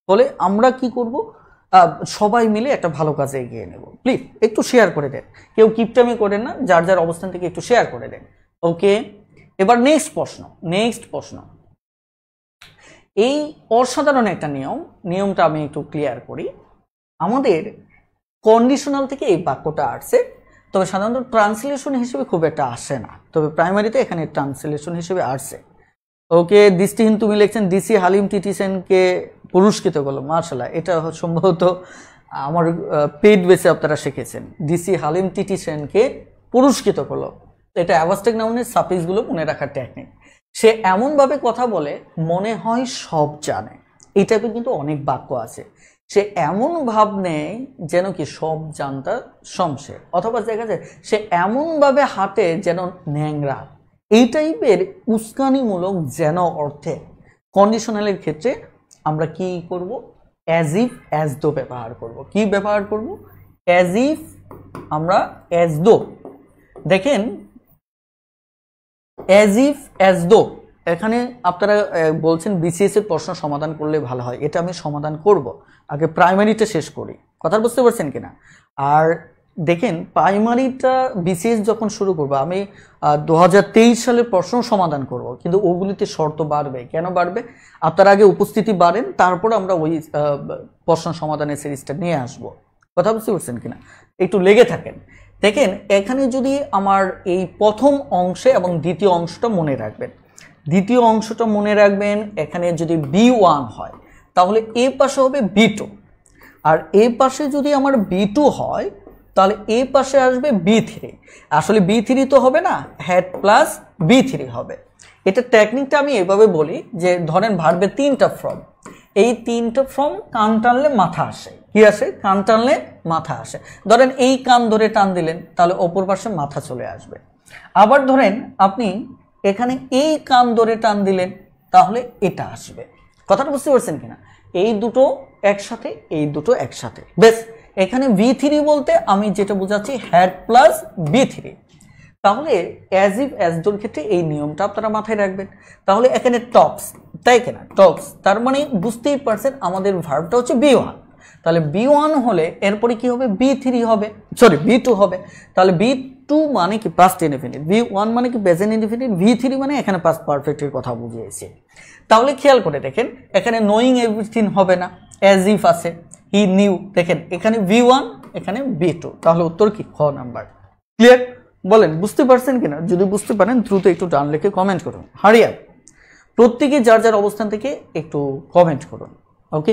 ফলে আমরা কি করব সবাই মিলে একটা ভালো কাজে এগিয়ে নেব প্লিজ একটু শেয়ার করে দেন কেউ কিপটামে করেন না যার যার অবস্থান থেকে একটু শেয়ার করে দেন ওকে এবার নেক্সট প্রশ্ন নেক্সট প্রশ্ন এই অসাধারণ একটা নিয়ম নিয়মটা আমি একটু ক্লিয়ার করি আমাদের কন্ডিশনাল থেকে এই বাক্যটা আসছে তবে সাধারণত ট্রান্সলেশন হিসেবে খুব একটা আসে না তবে প্রাইমারিতে এখানে ট্রান্সলেশন হিসেবে আসছে ওকে দৃষ্টিহীন তুমি লিখছেন ডিসি হালিম টিটিসেনকে পুরস্কৃত করলো মার্শাল্লাহ এটা সম্ভবত আমার পেড বেসে আপনারা শিখেছেন ডিসি হালিম টিটিসেনকে পুরস্কৃত করলো এটা অ্যাভাস্টেক নাউনের সাফিসগুলো মনে রাখার টেকনিক সে এমনভাবে কথা বলে মনে হয় সব জানে এই টাইপের কিন্তু অনেক বাক্য আছে সে এমন ভাব নেয় যেন কি সব জানতা শমশের অথবা দেখা যায় সে এমনভাবে হাতে যেন ন্যাংরা এই টাইপের উস্কানিমূলক যেন অর্থে কন্ডিশনালের ক্ষেত্রে আমরা কি করব অ্যাজ ইফ অ্যাজ দো ব্যবহার করব কি ব্যবহার করব অ্যাজ ইফ আমরা অ্যাজ দো দেখেন অ্যাজ ইফ অ্যাজ দো এখানে আপনারা বলছেন বিসিএস এর প্রশ্ন সমাধান করলে ভালো হয় এটা আমি সমাধান করব আগে প্রাইমারিটা শেষ করি কথা বুঝতে পারছেন কিনা আর দেখেন প্রাইমারিটা বিসিএস যখন শুরু করব আমি দু সালের প্রশ্ন সমাধান করব কিন্তু ওগুলিতে শর্ত বাড়বে কেন বাড়বে আপনার আগে উপস্থিতি বাড়েন তারপর আমরা ওই প্রশ্ন সমাধানের সিরিজটা নিয়ে আসব কথা বুঝতে পারছেন কিনা একটু লেগে থাকেন দেখেন এখানে যদি আমার এই প্রথম অংশে এবং দ্বিতীয় অংশটা মনে রাখবেন দ্বিতীয় অংশটা মনে রাখবেন এখানে যদি বি ওয়ান হয় তাহলে এ পাশে হবে বি টু আর এ পাশে যদি আমার বি টু হয় তাহলে এ পাশে আসবে বি থ্রি আসলে বি থ্রি তো হবে না হ্যাড প্লাস বি থ্রি হবে এটা টেকনিকটা আমি এভাবে বলি যে ধরেন ভাববে তিনটা ফর্ম এই তিনটা ফর্ম কান টানলে মাথা আসে কি আসে কান টানলে মাথা আসে ধরেন এই কান ধরে টান দিলেন তাহলে অপর পাশে মাথা চলে আসবে আবার ধরেন আপনি এখানে এই কান ধরে টান দিলেন তাহলে এটা আসবে কথাটা বুঝতে পারছেন কিনা এই দুটো একসাথে এই দুটো একসাথে বেশ এখানে বি থ্রি বলতে আমি যেটা বোঝাচ্ছি হ্যাড প্লাস বি থ্রি তাহলে অ্যাজ ইভ অ্যাজ দোর ক্ষেত্রে এই নিয়মটা আপনারা মাথায় রাখবেন তাহলে এখানে টপস তাই কিনা টপস তার মানে বুঝতেই পারছেন আমাদের ভার্বটা হচ্ছে বি ওয়ান তাহলে বি ওয়ান হলে এরপরে কি হবে বি থ্রি হবে সরি বি টু হবে তাহলে বি টু মানে কি পাস্ট ইনডিফিনিট ভি ওয়ান মানে কি প্রেজেন্ট ইনডিফিনিট ভি থ্রি মানে এখানে পাস্ট পারফেক্টের কথা বুঝিয়েছে তাহলে খেয়াল করে দেখেন এখানে নোয়িং এভরিথিং হবে না অ্যাজ ইফ আছে হি নিউ দেখেন এখানে ভি ওয়ান এখানে ভি টু তাহলে উত্তর কি খ নাম্বার ক্লিয়ার বলেন বুঝতে পারছেন কিনা যদি বুঝতে পারেন দ্রুত একটু ডান লিখে কমেন্ট করুন হারিয়া প্রত্যেকে যার যার অবস্থান থেকে একটু কমেন্ট করুন ওকে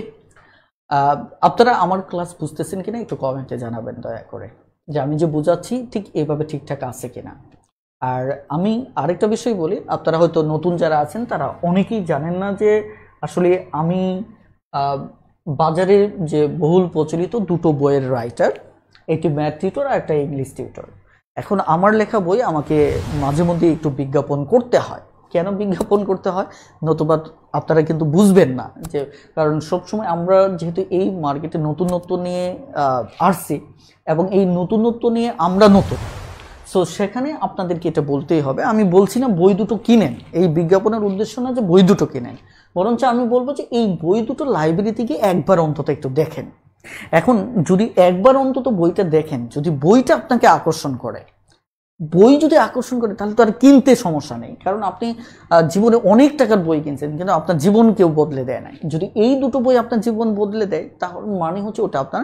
আপনারা আমার ক্লাস বুঝতেছেন কিনা একটু কমেন্টে জানাবেন দয়া করে যে আমি যে বুঝাচ্ছি ঠিক এভাবে ঠিকঠাক আছে কিনা আর আমি আরেকটা বিষয় বলি আপনারা হয়তো নতুন যারা আছেন তারা অনেকেই জানেন না যে আসলে আমি বাজারের যে বহুল প্রচলিত দুটো বইয়ের রাইটার একটি ম্যাথ টিউটর আর একটা ইংলিশ টিউটর এখন আমার লেখা বই আমাকে মাঝে মধ্যে একটু বিজ্ঞাপন করতে হয় কেন বিজ্ঞাপন করতে হয় নতুবা আপনারা কিন্তু বুঝবেন না যে কারণ সবসময় আমরা যেহেতু এই মার্কেটে নতুনত্ব নিয়ে আসছি এবং এই নতুনত্ব নিয়ে আমরা নতুন সো সেখানে আপনাদেরকে এটা বলতেই হবে আমি বলছি না বই দুটো কিনেন এই বিজ্ঞাপনের উদ্দেশ্য না যে বই দুটো কিনেন বরঞ্চ আমি বলবো যে এই বই দুটো লাইব্রেরি থেকে একবার অন্তত একটু দেখেন এখন যদি একবার অন্তত বইটা দেখেন যদি বইটা আপনাকে আকর্ষণ করে বই যদি আকর্ষণ করে তাহলে তো আর কিনতে সমস্যা নেই কারণ আপনি জীবনে অনেক টাকার বই কিনছেন কিন্তু আপনার জীবন কেউ বদলে দেয় নাই যদি এই দুটো বই আপনার জীবন বদলে দেয় তাহলে মানে হচ্ছে ওটা আপনার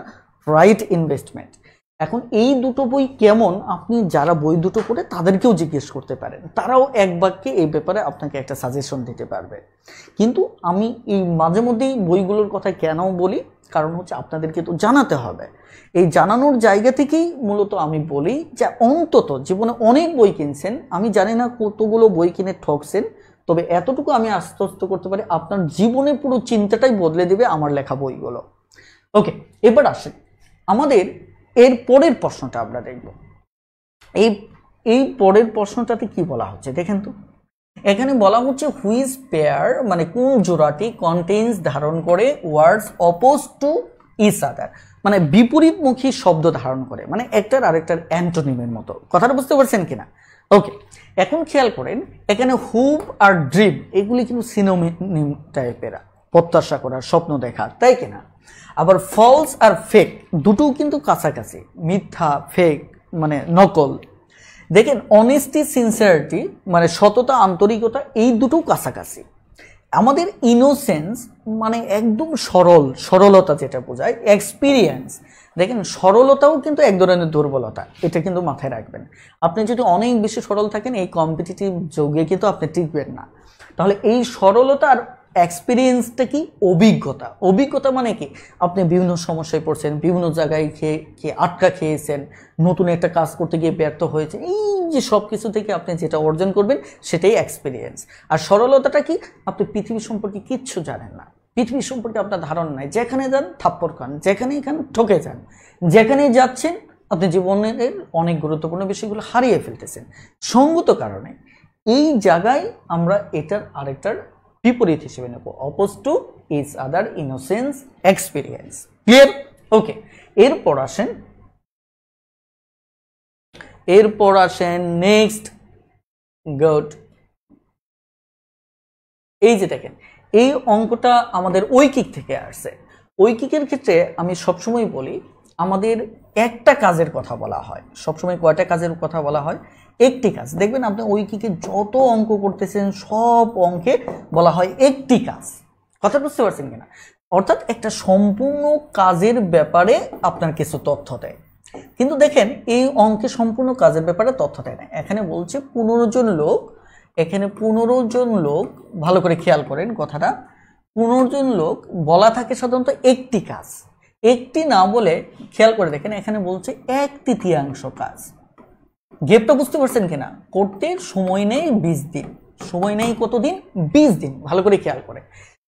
রাইট ইনভেস্টমেন্ট এখন এই দুটো বই কেমন আপনি যারা বই দুটো পড়ে তাদেরকেও জিজ্ঞেস করতে পারেন তারাও এক বাক্যে এই ব্যাপারে আপনাকে একটা সাজেশন দিতে পারবে কিন্তু আমি এই মাঝে মধ্যেই বইগুলোর কথা কেন বলি কারণ হচ্ছে আপনাদেরকে তো জানাতে হবে এই জানানোর জায়গা থেকেই মূলত আমি বলি যে অন্তত জীবনে অনেক বই কিনছেন আমি জানি না কতগুলো বই কিনে ঠকছেন তবে এতটুকু আমি আস্তে করতে পারি আপনার জীবনে পুরো চিন্তাটাই বদলে দেবে আমার লেখা বইগুলো ওকে এবার আসেন আমাদের এর পরের প্রশ্নটা আমরা দেখব এই এই পরের প্রশ্নটাতে কি বলা হচ্ছে দেখেন তো এখানে বলা হচ্ছে হুইজ পেয়ার মানে কোন জোড়াটি কন্টেন্স ধারণ করে ওয়ার্ডস অপোজ টু ইস আদার মানে বিপরীতমুখী শব্দ ধারণ করে মানে একটার আরেকটার অ্যান্টোনিমের মতো কথাটা বুঝতে পারছেন কিনা ওকে এখন খেয়াল করেন এখানে হুব আর ড্রিম এগুলি কিন্তু সিনোনিম টাইপের প্রত্যাশা করার স্বপ্ন দেখা তাই কিনা আবার ফলস আর ফেক দুটো কিন্তু কাছাকাছি মিথ্যা ফেক মানে নকল দেখেন অনেস্টি সিনসিয়ারিটি মানে সততা আন্তরিকতা এই দুটো কাছাকাছি আমাদের ইনোসেন্স মানে একদম সরল সরলতা যেটা বোঝায় এক্সপিরিয়েন্স দেখেন সরলতাও কিন্তু এক ধরনের দুর্বলতা এটা কিন্তু মাথায় রাখবেন আপনি যদি অনেক বেশি সরল থাকেন এই কম্পিটিটিভ যোগে কিন্তু আপনি টিকবেন না তাহলে এই সরলতা আর এক্সপিরিয়েন্সটা কি অভিজ্ঞতা অভিজ্ঞতা মানে কি আপনি বিভিন্ন সমস্যায় পড়ছেন বিভিন্ন জায়গায় খেয়ে খেয়ে আটকা খেয়েছেন নতুন একটা কাজ করতে গিয়ে ব্যর্থ হয়েছে এই যে সব কিছু থেকে আপনি যেটা অর্জন করবেন সেটাই এক্সপিরিয়েন্স আর সরলতাটা কি আপনি পৃথিবী সম্পর্কে কিচ্ছু জানেন না পৃথিবী সম্পর্কে আপনার ধারণা নাই যেখানে যান থাপ্পর খান যেখানে খান ঠকে যান যেখানে যাচ্ছেন আপনি জীবনের অনেক গুরুত্বপূর্ণ বিষয়গুলো হারিয়ে ফেলতেছেন সঙ্গত কারণে এই জায়গায় আমরা এটার আরেকটার বিপরীত হিসেবে নেব oppose to is other innocence experience clear okay এরপর আসেন এরপর আসেন নেক্সট গুড এই যে দেখেন এই অঙ্কটা আমাদের ঐকিক থেকে আসছে ঐকিকের ক্ষেত্রে আমি সবসময় বলি আমাদের একটা কাজের কথা বলা হয় সবসময় কয়টা কাজের কথা বলা হয় একটি কাজ দেখবেন আপনি ঐকিকে যত অঙ্ক করতেছেন সব অঙ্কে বলা হয় একটি কাজ কথা বুঝতে পারছেন কিনা অর্থাৎ একটা সম্পূর্ণ কাজের ব্যাপারে আপনার কিছু তথ্য দেয় কিন্তু দেখেন এই অঙ্কে সম্পূর্ণ কাজের ব্যাপারে তথ্য দেয় না এখানে বলছে পনেরো জন লোক এখানে পনেরো জন লোক ভালো করে খেয়াল করেন কথাটা পনেরো জন লোক বলা থাকে সাধারণত একটি কাজ একটি না বলে খেয়াল করে দেখেন এখানে বলছে এক তৃতীয়াংশ কাজ গেপটা বুঝতে পারছেন কিনা করতে সময় নেই বিশ দিন সময় নেই কতদিন বিশ দিন ভালো করে খেয়াল করে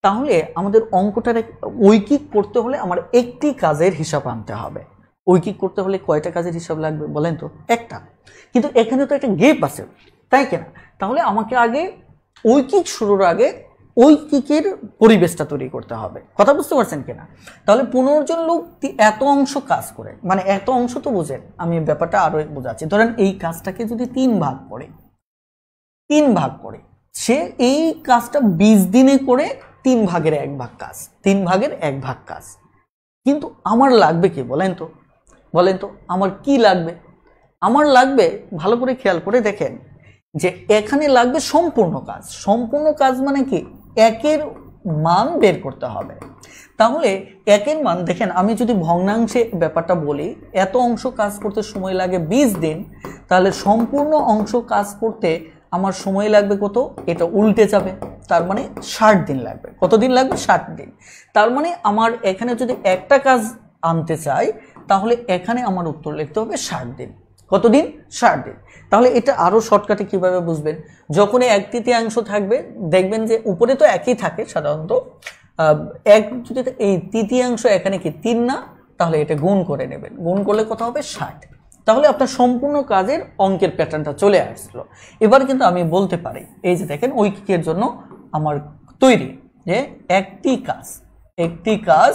তাহলে আমাদের অঙ্কটার ঐকিক করতে হলে আমার একটি কাজের হিসাব আনতে হবে ঐকিক করতে হলে কয়টা কাজের হিসাব লাগবে বলেন তো একটা কিন্তু এখানে তো একটা গেপ আছে তাই কেনা তাহলে আমাকে আগে ঐকিক শুরুর আগে ওই কিকের পরিবেশটা তৈরি করতে হবে কথা বুঝতে পারছেন কিনা তাহলে পনেরো জন লোক এত অংশ কাজ করে মানে এত অংশ তো বোঝেন আমি ব্যাপারটা আরও বোঝাচ্ছি ধরেন এই কাজটাকে যদি তিন ভাগ করে তিন ভাগ করে সে এই কাজটা বিশ দিনে করে তিন ভাগের এক ভাগ কাজ তিন ভাগের এক ভাগ কাজ কিন্তু আমার লাগবে কি বলেন তো বলেন তো আমার কি লাগবে আমার লাগবে ভালো করে খেয়াল করে দেখেন যে এখানে লাগবে সম্পূর্ণ কাজ সম্পূর্ণ কাজ মানে কি একের মান বের করতে হবে তাহলে একের মান দেখেন আমি যদি ভগ্নাংশে ব্যাপারটা বলি এত অংশ কাজ করতে সময় লাগে ২০ দিন তাহলে সম্পূর্ণ অংশ কাজ করতে আমার সময় লাগবে কত এটা উল্টে যাবে তার মানে ষাট দিন লাগবে কতদিন লাগবে ষাট দিন তার মানে আমার এখানে যদি একটা কাজ আনতে চাই তাহলে এখানে আমার উত্তর লিখতে হবে ষাট দিন কতদিন ষাট দিন তাহলে এটা আরও শর্টকাটে কিভাবে বুঝবেন যখনই এক তৃতীয়াংশ থাকবে দেখবেন যে উপরে তো একই থাকে সাধারণত এক যদি এই তৃতীয়াংশ এখানে কি তিন না তাহলে এটা গুণ করে নেবেন গুণ করলে কথা হবে ষাট তাহলে আপনার সম্পূর্ণ কাজের অঙ্কের প্যাটার্নটা চলে আসলো এবার কিন্তু আমি বলতে পারি এই যে দেখেন ঐকিকের জন্য আমার তৈরি যে একটি কাজ একটি কাজ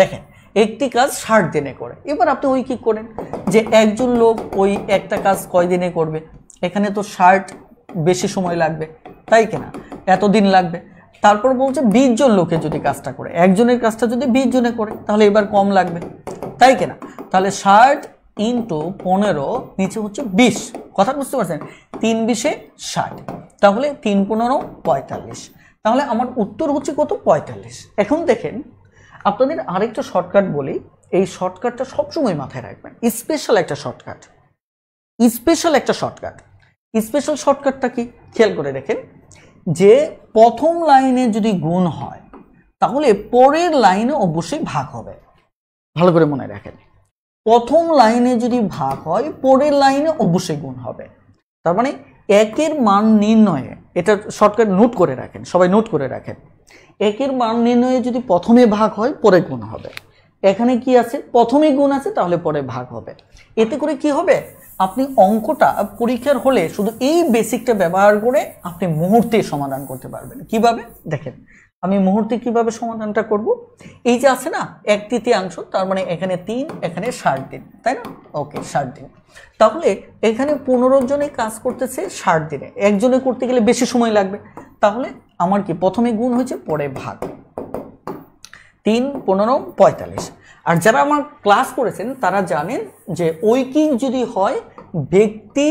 দেখেন একটি কাজ ষাট দিনে করে এবার আপনি ওই কি করেন যে একজন লোক ওই একটা কাজ কয় দিনে করবে এখানে তো ষাট বেশি সময় লাগবে তাই কিনা এতদিন লাগবে তারপর বলছে বিশ জন লোকে যদি কাজটা করে একজনের কাজটা যদি বিশ জনে করে তাহলে এবার কম লাগবে তাই কিনা তাহলে ষাট ইন্টু পনেরো নিচে হচ্ছে বিশ কথা বুঝতে পারছেন তিন বিশে ষাট তাহলে তিন পনেরো পঁয়তাল্লিশ তাহলে আমার উত্তর হচ্ছে কত পঁয়তাল্লিশ এখন দেখেন আপনাদের আরেকটা শর্টকাট বলি এই শর্টকাটটা সবসময় মাথায় রাখবেন স্পেশাল একটা শর্টকাট স্পেশাল একটা শর্টকাট স্পেশাল শর্টকাটটা কি খেয়াল করে দেখেন যে প্রথম লাইনে যদি গুণ হয় তাহলে পরের লাইনে অবশ্যই ভাগ হবে ভালো করে মনে রাখেন প্রথম লাইনে যদি ভাগ হয় পরের লাইনে অবশ্যই গুণ হবে তার মানে একের মান নির্ণয়ে এটা শর্টকাট নোট করে রাখেন সবাই নোট করে রাখেন একের মান নির্ণয়ে যদি প্রথমে ভাগ হয় পরে গুণ হবে এখানে কি আছে প্রথমে গুণ আছে তাহলে পরে ভাগ হবে এতে করে কি হবে আপনি অঙ্কটা পরীক্ষার হলে শুধু এই বেসিকটা ব্যবহার করে আপনি মুহূর্তে সমাধান করতে পারবেন কিভাবে দেখেন আমি মুহূর্তে কিভাবে সমাধানটা করব এই যে আছে না এক তৃতীয়াংশ তার মানে এখানে তিন এখানে ষাট দিন তাই না ওকে ষাট দিন তাহলে এখানে পনেরো জনে কাজ করতেছে ষাট দিনে একজনে করতে গেলে বেশি সময় লাগবে তাহলে আমার কি প্রথমে গুণ হয়েছে পরে ভাগ তিন পনেরো পঁয়তাল্লিশ আর যারা আমার ক্লাস করেছেন তারা জানেন যে ঐকিক যদি হয় ব্যক্তি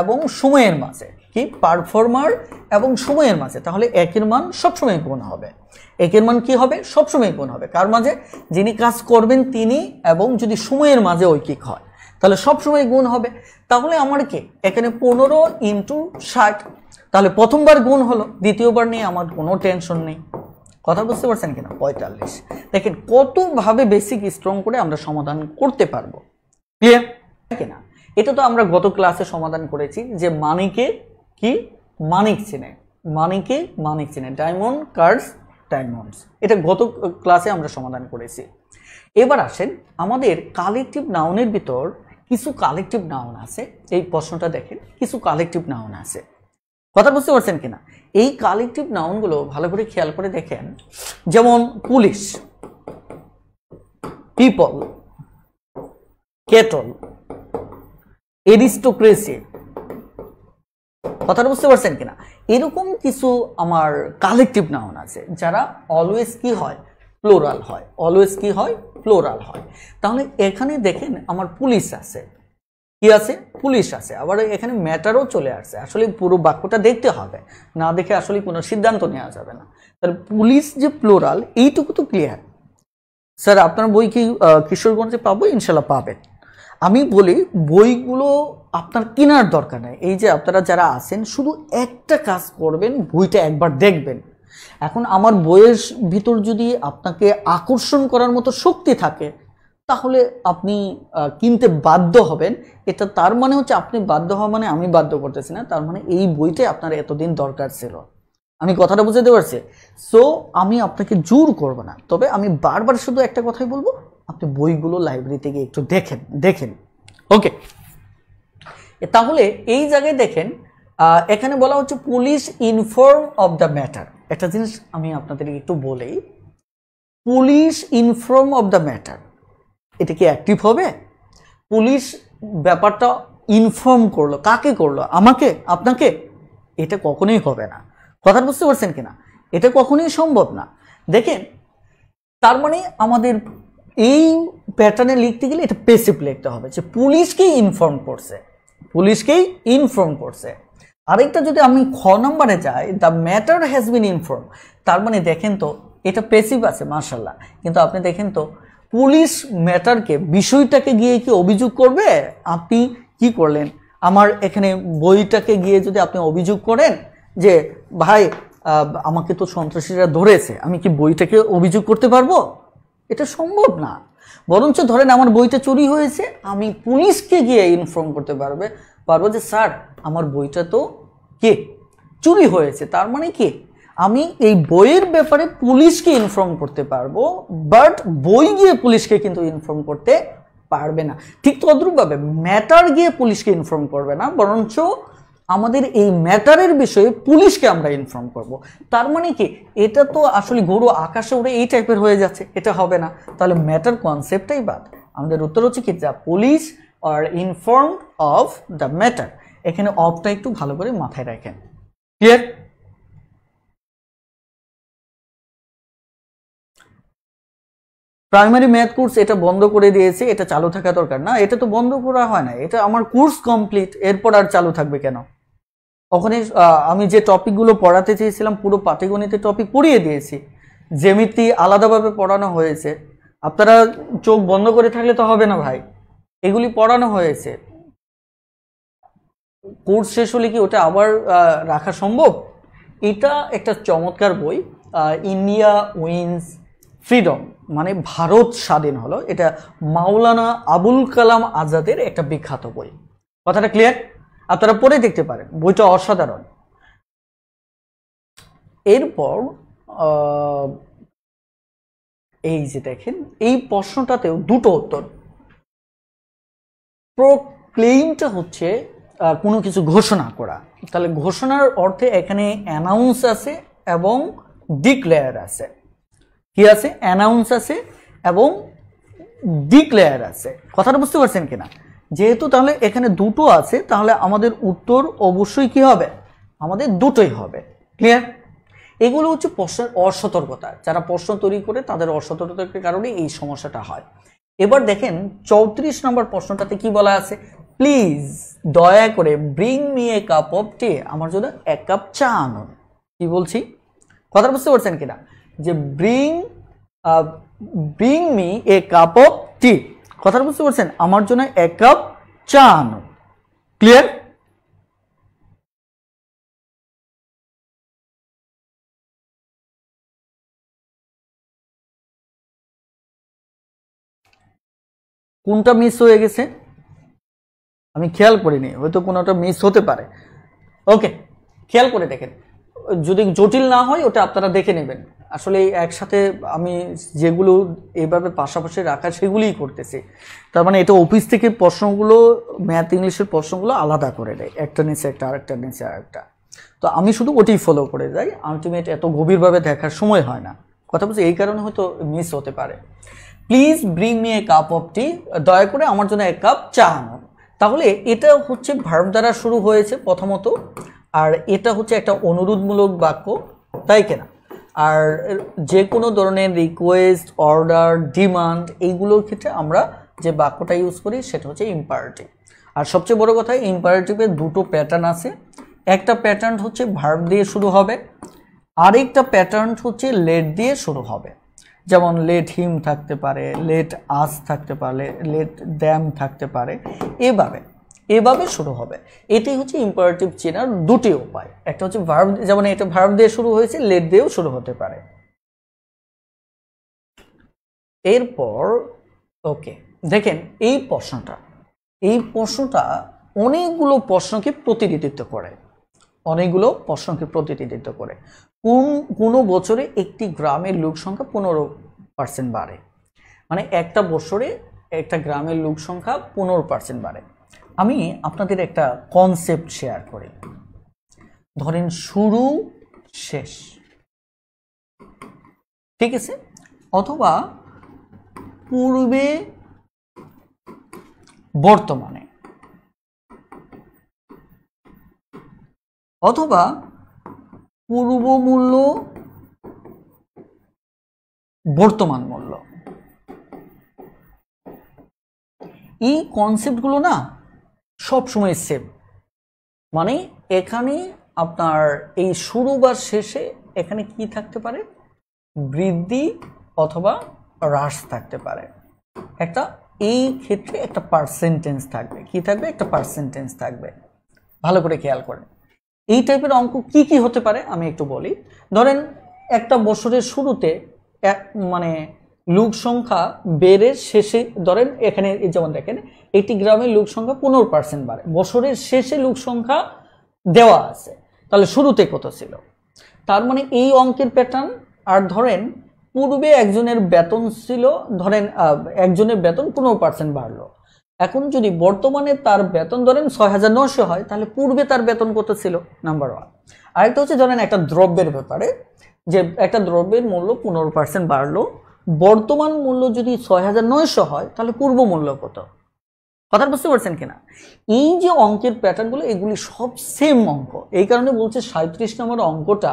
এবং সময়ের মাঝে কি পারফর্মার এবং সময়ের মাঝে তাহলে একের মান সবসময় গুণ হবে একের মান কি হবে সবসময় গুণ হবে কার মাঝে যিনি কাজ করবেন তিনি এবং যদি সময়ের মাঝে ঐকিক হয় তাহলে সবসময় গুণ হবে তাহলে আমার কি এখানে পনেরো ইন্টু ষাট তাহলে প্রথমবার গুণ হলো দ্বিতীয়বার নিয়ে আমার কোনো টেনশন নেই কথা বুঝতে পারছেন কিনা পঁয়তাল্লিশ দেখেন কতভাবে বেসিক স্ট্রং করে আমরা সমাধান করতে পারবো ক্লিয়ার কিনা এটা তো আমরা গত ক্লাসে সমাধান করেছি যে মানিকে কি মানিক চেনে মানিকে মানিক চিনে ডায়মন্ড কার্ডস ডায়মন্ডস এটা গত ক্লাসে আমরা সমাধান করেছি এবার আসেন আমাদের কালেকটিভ নাউনের ভিতর কিছু কালেকটিভ নাউন আছে এই প্রশ্নটা দেখেন কিছু কালেকটিভ নাউন আছে কথা বুঝতে পারছেন কিনা এই কালেকটিভ নাউনগুলো ভালো করে খেয়াল করে দেখেন যেমন পুলিশ পিপল কেটল এরিস্টোক্রেসি কথাটা বুঝতে পারছেন কিনা এরকম কিছু আমার কালেকটিভ নাউন আছে যারা অলওয়েজ কি হয় প্লোরাল হয় অলওয়েজ কি হয় প্লোরাল হয় তাহলে এখানে দেখেন আমার পুলিশ আছে কি আছে পুলিশ আছে আবার এখানে ম্যাটারও চলে আসছে আসলে পুরো বাক্যটা দেখতে হবে না দেখে আসলে কোনো সিদ্ধান্ত নেওয়া যাবে না তাহলে পুলিশ যে প্লোরাল এইটুকু তো ক্লিয়ার স্যার আপনার বই কি কিশোরগঞ্জে পাবো ইনশাল্লাহ পাবেন আমি বলি বইগুলো আপনার কেনার দরকার নেই এই যে আপনারা যারা আছেন শুধু একটা কাজ করবেন বইটা একবার দেখবেন এখন আমার বইয়ের ভিতর যদি আপনাকে আকর্ষণ করার মতো শক্তি থাকে তাহলে আপনি কিনতে বাধ্য হবেন এটা তার মানে হচ্ছে আপনি বাধ্য হওয়া মানে আমি বাধ্য করতেছি না তার মানে এই বইটাই আপনার এতদিন দরকার ছিল আমি কথাটা বুঝতে পারছি সো আমি আপনাকে জোর করব না তবে আমি বারবার শুধু একটা কথাই বলবো আপনি বইগুলো লাইব্রেরিতে গিয়ে একটু দেখেন দেখেন ওকে তাহলে এই জায়গায় দেখেন এখানে বলা হচ্ছে police inform of the matter একটা জিনিস আমি আপনাদেরকে একটু বলেই police inform of the matter এটা কি অ্যাক্টিভ হবে পুলিশ ব্যাপারটা ইনফর্ম করলো কাকে করলো আমাকে আপনাকে এটা কখনোই হবে না কথা বুঝতে পারছেন কিনা এটা কখনোই সম্ভব না দেখেন তার মানে আমাদের এই প্যাটার্নে লিখতে গেলে এটা পেসিভ লিখতে হবে যে পুলিশকেই ইনফর্ম করছে পুলিশকেই ইনফর্ম করছে আরেকটা যদি আমি খ নম্বরে যাই the matter has been inform তার মানে দেখেন তো এটা পেসিভ আছে মার্শাল্লাহ কিন্তু আপনি দেখেন তো পুলিশ ম্যাটারকে বিষয়টাকে গিয়ে কি অভিযোগ করবে আপনি কি করলেন আমার এখানে বইটাকে গিয়ে যদি আপনি অভিযোগ করেন যে ভাই আমাকে তো সন্ত্রাসীরা ধরেছে আমি কি বইটাকে অভিযোগ করতে পারবো এটা সম্ভব না বরঞ্চ ধরেন আমার বইটা চুরি হয়েছে আমি পুলিশকে গিয়ে ইনফর্ম করতে পারবে পারবো যে স্যার আমার বইটা তো কে চুরি হয়েছে তার মানে কি আমি এই বইয়ের ব্যাপারে পুলিশকে ইনফর্ম করতে পারবো বাট বই গিয়ে পুলিশকে কিন্তু ইনফর্ম করতে পারবে না ঠিক তদ্রুপভাবে ম্যাটার গিয়ে পুলিশকে ইনফর্ম করবে না বরঞ্চ আমাদের এই ম্যাটারের বিষয়ে পুলিশকে আমরা ইনফর্ম করব। তার মানে কি এটা তো আসলে গরু আকাশে উড়ে এই টাইপের হয়ে যাচ্ছে এটা হবে না তাহলে ম্যাটার কনসেপ্টটাই বাদ আমাদের উত্তর হচ্ছে কি যা police are inform of the matter এখানে অফটা একটু ভালো করে মাথায় রাখেন ক্লিয়ার প্রাইমারি ম্যাথ কোর্স এটা বন্ধ করে দিয়েছে এটা চালু থাকা দরকার না এটা তো বন্ধ করা হয় না এটা আমার কোর্স কমপ্লিট এরপর আর চালু থাকবে কেন ওখানে আমি যে টপিকগুলো পড়াতে চেয়েছিলাম পুরো পাটিগণিতের টপিক পড়িয়ে দিয়েছি যেমিতি আলাদাভাবে পড়ানো হয়েছে আপনারা চোখ বন্ধ করে থাকলে তো হবে না ভাই এগুলি পড়ানো হয়েছে কোর্স শেষ হলে কি ওটা আবার রাখা সম্ভব এটা একটা চমৎকার বই ইন্ডিয়া উইন্স ফ্রিডম মানে ভারত স্বাধীন হলো এটা মাওলানা আবুল কালাম আজাদের একটা বিখ্যাত বই কথাটা ক্লিয়ার আপনারা পড়ে দেখতে পারেন বইটা অসাধারণ এরপর এই যে দেখেন এই প্রশ্নটাতেও দুটো উত্তর প্রোক্লেইমটা হচ্ছে কোনো কিছু ঘোষণা করা তাহলে ঘোষণার অর্থে এখানে অ্যানাউন্স আছে এবং ডিক্লেয়ার আছে কি আছে অ্যানাউন্স আছে এবং ডিক্লেয়ার আছে কথাটা বুঝতে পারছেন কিনা যেহেতু তাহলে এখানে দুটো আছে তাহলে আমাদের উত্তর অবশ্যই কি হবে আমাদের দুটোই হবে ক্লিয়ার এগুলো হচ্ছে প্রশ্নের অসতর্কতা যারা প্রশ্ন তৈরি করে তাদের অসতর্কতার কারণে এই সমস্যাটা হয় এবার দেখেন চৌত্রিশ নম্বর প্রশ্নটাতে কি বলা আছে প্লিজ দয়া করে bring me a cup of tea আমার জন্য এক কাপ চা আনুন কি বলছি কথা বুঝতে পারছেন কিনা যে bring bring me a cup of tea কথাটা বুঝতে পারছেন আমার জন্য এক কাপ চা আনো ক্লিয়ার কোনটা মিস হয়ে গেছে আমি খেয়াল করিনি হয়তো কোনোটা মিস হতে পারে ওকে খেয়াল করে দেখেন যদি জটিল না হয় ওটা আপনারা দেখে নেবেন আসলে একসাথে আমি যেগুলো এভাবে পাশাপাশি রাখা সেগুলিই করতেছি তার মানে এটা অফিস থেকে প্রশ্নগুলো ম্যাথ ইংলিশের প্রশ্নগুলো আলাদা করে দেয় একটা নিচে একটা আরেকটা নিচে আরেকটা তো আমি শুধু ওটি ফলো করে যাই আলটিমেট এত গভীরভাবে দেখার সময় হয় না কথা বলছি এই কারণে হয়তো মিস হতে পারে please bring me a cup of tea দয়া করে আমার জন্য এক কাপ চা আনো তাহলে এটা হচ্ছে ভার্ব দ্বারা শুরু হয়েছে প্রথমত আর এটা হচ্ছে একটা অনুরোধমূলক বাক্য তাই কেনা আর যে কোনো ধরনের রিকোয়েস্ট অর্ডার ডিমান্ড এইগুলোর ক্ষেত্রে আমরা যে বাক্যটা ইউজ করি সেটা হচ্ছে ইম্পারেটিভ আর সবচেয়ে বড় কথা ইম্পারেটিভের দুটো প্যাটার্ন আছে একটা প্যাটার্ন হচ্ছে ভার্ব দিয়ে শুরু হবে আরেকটা প্যাটার্ন হচ্ছে লেট দিয়ে শুরু হবে যেমন লেট হিম থাকতে পারে লেট আস থাকতে পারে লেট দ্যাম থাকতে পারে এভাবে এভাবে শুরু হবে এটি হচ্ছে ইম্পারেটিভ চেনার দুটি উপায় একটা হচ্ছে ভার্ব যেমন এটা ভার্ব দিয়ে শুরু হয়েছে লেট দিয়েও শুরু হতে পারে এরপর ওকে দেখেন এই প্রশ্নটা এই প্রশ্নটা অনেকগুলো প্রশ্নকে প্রতিনিধিত্ব করে অনেকগুলো প্রশ্নকে প্রতিনিধিত্ব করে কোন কোনো বছরে একটি গ্রামের লোক সংখ্যা পনেরো পার্সেন্ট বাড়ে মানে একটা বছরে একটা গ্রামের লোক সংখ্যা পনেরো পার্সেন্ট বাড়ে আমি আপনাদের একটা কনসেপ্ট শেয়ার করি ধরেন শুরু শেষ ঠিক আছে অথবা পূর্বে বর্তমানে অথবা পূর্ব মূল্য বর্তমান মূল্য এই কনসেপ্টগুলো না সব সময় সেম মানে এখানে আপনার এই শুরু বা শেষে এখানে কি থাকতে পারে বৃদ্ধি অথবা হ্রাস থাকতে পারে একটা এই ক্ষেত্রে একটা পার্সেন্টেন্স থাকবে কি থাকবে একটা পার্সেন্টেন্স থাকবে ভালো করে খেয়াল করেন এই টাইপের অঙ্ক কি কি হতে পারে আমি একটু বলি ধরেন একটা বছরের শুরুতে এক মানে লোক সংখ্যা বেড়ে শেষে ধরেন এখানে যেমন দেখেন এটি গ্রামের লোক সংখ্যা পনেরো পার্সেন্ট বাড়ে বছরের শেষে লোক সংখ্যা দেওয়া আছে তাহলে শুরুতে কত ছিল তার মানে এই অঙ্কের প্যাটার্ন আর ধরেন পূর্বে একজনের বেতন ছিল ধরেন একজনের বেতন পনেরো পার্সেন্ট বাড়লো এখন যদি বর্তমানে তার বেতন ধরেন ছয় হাজার নশো হয় তাহলে পূর্বে তার বেতন কত ছিল নাম্বার ওয়ান আরেকটা হচ্ছে ধরেন একটা দ্রব্যের ব্যাপারে যে একটা দ্রব্যের মূল্য পনেরো পার্সেন্ট বাড়লো বর্তমান মূল্য যদি ছয় হাজার নয়শো হয় তাহলে পূর্ব মূল্য কত কথা বুঝতে পারছেন কিনা এই যে অঙ্কের প্যাটার্নগুলো এগুলি সব সেম অঙ্ক এই কারণে বলছে সাঁত্রিশ নম্বর অঙ্কটা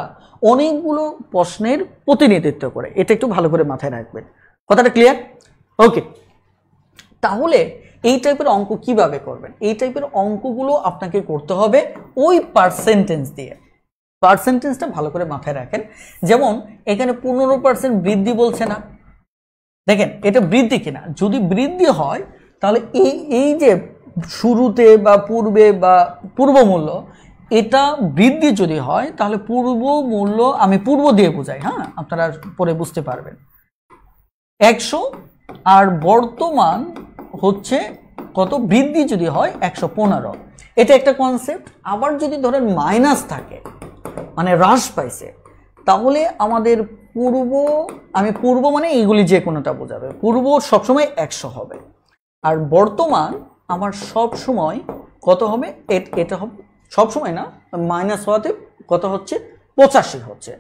অনেকগুলো প্রশ্নের প্রতিনিধিত্ব করে এটা একটু ভালো করে মাথায় রাখবেন কথাটা ক্লিয়ার ওকে তাহলে এই টাইপের অঙ্ক কিভাবে করবেন এই টাইপের অঙ্কগুলো আপনাকে করতে হবে ওই পার্সেন্টেজ দিয়ে পার্সেন্টেজটা ভালো করে মাথায় রাখেন যেমন এখানে পনেরো পার্সেন্ট বৃদ্ধি বলছে না দেখেন এটা বৃদ্ধি কিনা যদি বৃদ্ধি হয় তাহলে এই এই যে শুরুতে বা পূর্বে বা পূর্ব মূল্য এটা বৃদ্ধি যদি হয় তাহলে পূর্ব মূল্য আমি পূর্ব দিয়ে বোঝাই হ্যাঁ আপনারা পরে বুঝতে পারবেন একশো আর বর্তমান হচ্ছে কত বৃদ্ধি যদি হয় একশো পনেরো এটা একটা কনসেপ্ট আবার যদি ধরেন মাইনাস থাকে মানে হ্রাস পাইছে তাহলে আমাদের পূর্ব আমি পূর্ব মানে এইগুলি যে কোনোটা বোঝাবে পূর্ব সবসময় একশো হবে আর বর্তমান আমার সব সময় কত হবে এটা হবে সব সময় না মাইনাস হওয়াতে কত হচ্ছে পঁচাশি হচ্ছে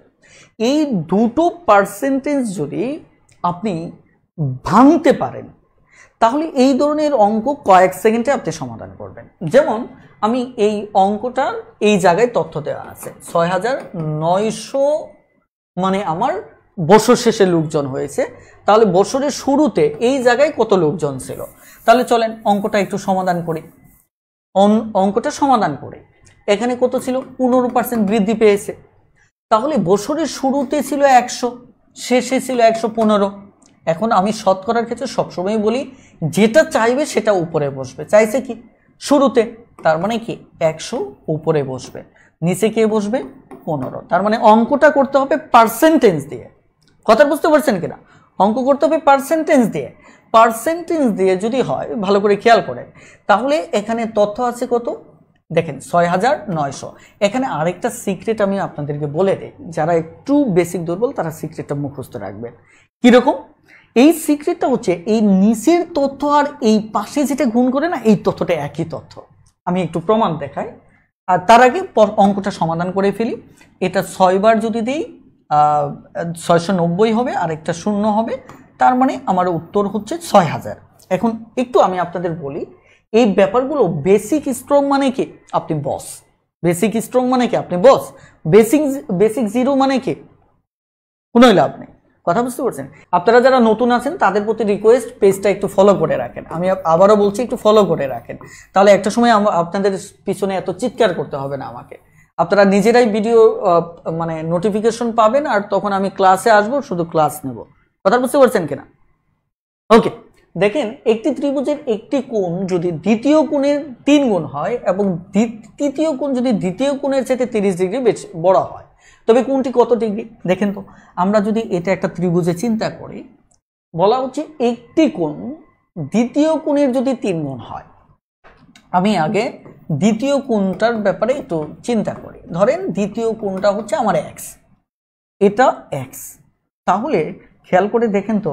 এই দুটো পার্সেন্টেজ যদি আপনি ভাঙতে পারেন তাহলে এই ধরনের অঙ্ক কয়েক সেকেন্ডে আপনি সমাধান করবেন যেমন আমি এই অঙ্কটার এই জায়গায় তথ্য দেওয়া আছে ছয় হাজার নয়শো মানে আমার বছর শেষে লোকজন হয়েছে তাহলে বছরের শুরুতে এই জায়গায় কত লোকজন ছিল তাহলে চলেন অঙ্কটা একটু সমাধান করি অঙ্কটা সমাধান করে এখানে কত ছিল পনেরো পার্সেন্ট বৃদ্ধি পেয়েছে তাহলে বছরের শুরুতে ছিল একশো শেষে ছিল একশো পনেরো এখন আমি শতকরার ক্ষেত্রে সবসময় বলি যেটা চাইবে সেটা উপরে বসবে চাইছে কি শুরুতে তার মানে কি একশো উপরে বসবে নিচে কে বসবে পনেরো তার মানে অঙ্কটা করতে হবে পার্সেন্টেজ দিয়ে কথা বুঝতে পারছেন কিনা অঙ্ক করতে হবে পার্সেন্টেজ দিয়ে পার্সেন্টেজ দিয়ে যদি হয় ভালো করে খেয়াল করেন তাহলে এখানে তথ্য আছে কত দেখেন ছয় হাজার নয়শো এখানে আরেকটা সিক্রেট আমি আপনাদেরকে বলে দিই যারা একটু বেসিক দুর্বল তারা সিক্রেটটা মুখস্থ রাখবেন কীরকম এই সিক্রেটটা হচ্ছে এই নিচের তথ্য আর এই পাশে যেটা গুণ করে না এই তথ্যটা একই তথ্য আমি একটু প্রমাণ দেখাই আর তার আগে পর অঙ্কটা সমাধান করে ফেলি এটা ছয়বার যদি দিই ছয়শো হবে আর একটা শূন্য হবে তার মানে আমার উত্তর হচ্ছে ছয় হাজার এখন একটু আমি আপনাদের বলি এই ব্যাপারগুলো বেসিক স্ট্রং মানে কি আপনি বস বেসিক স্ট্রং মানে কি আপনি বস বেসিক বেসিক জিরো মানে কি কোনোই লাভ নেই কথা বুঝতে পারছেন আপনারা যারা নতুন আছেন তাদের প্রতি রিকোয়েস্ট পেজটা একটু ফলো করে রাখেন আমি আবারও বলছি একটু ফলো করে রাখেন তাহলে একটা সময় আপনাদের পিছনে এত চিৎকার করতে হবে না আমাকে আপনারা নিজেরাই ভিডিও মানে নোটিফিকেশন পাবেন আর তখন আমি ক্লাসে আসবো শুধু ক্লাস নেব কথা বুঝতে পারছেন কিনা ওকে দেখেন একটি ত্রিভুজের একটি কোণ যদি দ্বিতীয় কোণের তিন গুণ হয় এবং তৃতীয় কোণ যদি দ্বিতীয় কোণের চাইতে তিরিশ ডিগ্রি বেশ বড় হয় তবে কোনটি কত ডিগ্রি দেখেন তো আমরা যদি এটা একটা ত্রিভুজে চিন্তা করি বলা হচ্ছে একটি কোণ দ্বিতীয় কোণের যদি তিন গুণ হয় আমি আগে দ্বিতীয় কোণটার ব্যাপারে একটু চিন্তা করি ধরেন দ্বিতীয় কোণটা হচ্ছে আমার এক্স এটা এক্স তাহলে খেয়াল করে দেখেন তো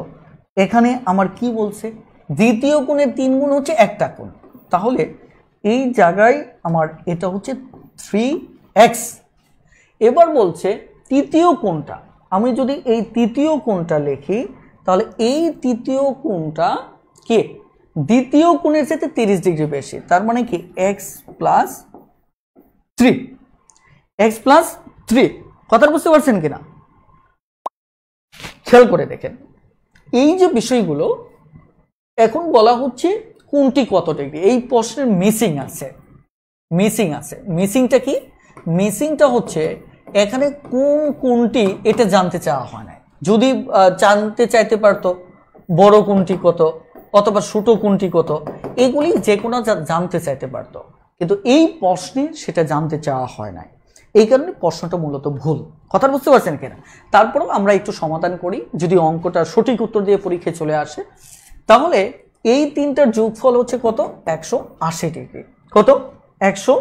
এখানে আমার কি বলছে দ্বিতীয় কোণের তিন গুণ হচ্ছে একটা কোণ তাহলে এই জায়গায় আমার এটা হচ্ছে থ্রি এক্স এবার বলছে তৃতীয় কোণটা আমি যদি এই তৃতীয় কোণটা লিখি তাহলে এই তৃতীয় কোণটা কে দ্বিতীয় কোণের সাথে তিরিশ ডিগ্রি বেশি তার মানে কি X plus three X plus three কথা বুঝতে পারছেন কিনা খেয়াল করে দেখেন এই যে বিষয়গুলো এখন বলা হচ্ছে কোনটি কত ডিগ্রি এই প্রশ্নের মিসিং আছে মিসিং আছে মিসিংটা কি মিসিংটা হচ্ছে এখানে কোন কোনটি এটা জানতে চাওয়া হয় না যদি জানতে চাইতে পারতো বড় কোনটি কত অথবা ছোটো কোনটি কত এগুলি যে কোনো জানতে চাইতে পারতো কিন্তু এই প্রশ্নে সেটা জানতে চাওয়া হয় নাই এই কারণে প্রশ্নটা মূলত ভুল কথা বুঝতে পারছেন কেন তারপরেও আমরা একটু সমাধান করি যদি অঙ্কটা সঠিক উত্তর দিয়ে পরীক্ষায় চলে আসে তাহলে এই তিনটার যোগফল হচ্ছে কত একশো আশি ডিগ্রি কত একশো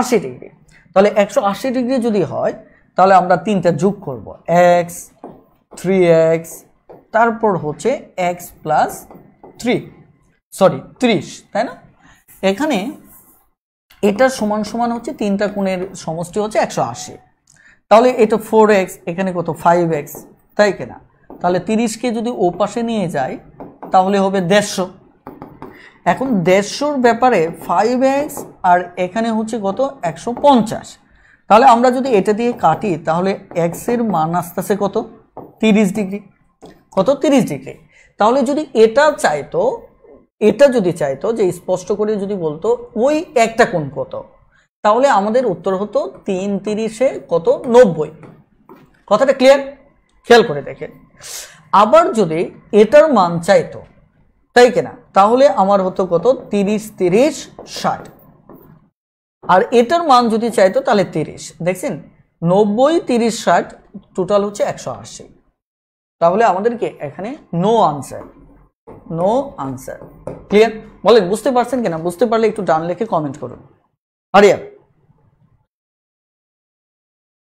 আশি ডিগ্রি তাহলে একশো আশি ডিগ্রি যদি হয় তাহলে আমরা তিনটা যোগ করব এক্স থ্রি এক্স তারপর হচ্ছে এক্স প্লাস থ্রি সরি ত্রিশ তাই না এখানে এটা সমান সমান হচ্ছে তিনটা কোণের সমষ্টি হচ্ছে একশো আশি তাহলে এটা ফোর এক্স এখানে কত ফাইভ এক্স তাই কিনা তাহলে তিরিশকে যদি ও পাশে নিয়ে যায় তাহলে হবে দেড়শো এখন দেড়শোর ব্যাপারে ফাইভ এক্স আর এখানে হচ্ছে কত একশো পঞ্চাশ তাহলে আমরা যদি এটা দিয়ে কাটি তাহলে এক্সের মান আস্তে আস্তে কত তিরিশ ডিগ্রি কত তিরিশ ডিগ্রি তাহলে যদি এটা চাইতো এটা যদি চাইতো যে স্পষ্ট করে যদি বলতো ওই একটা কোণ কত তাহলে আমাদের উত্তর হতো তিন তিরিশে কত নব্বই কথাটা ক্লিয়ার খেয়াল করে দেখেন আবার যদি এটার মান চাইতো তাই কিনা তাহলে আমার হতো কত তিরিশ তিরিশ ষাট আর এটার মান যদি চাইতো তাহলে তিরিশ দেখছেন নব্বই তিরিশ ষাট টোটাল হচ্ছে একশো আশি তাহলে আমাদেরকে এখানে no answer no answer clear বলেন বুঝতে পারছেন কিনা বুঝতে পারলে একটু ডান লেখে কমেন্ট করুন আরিয়া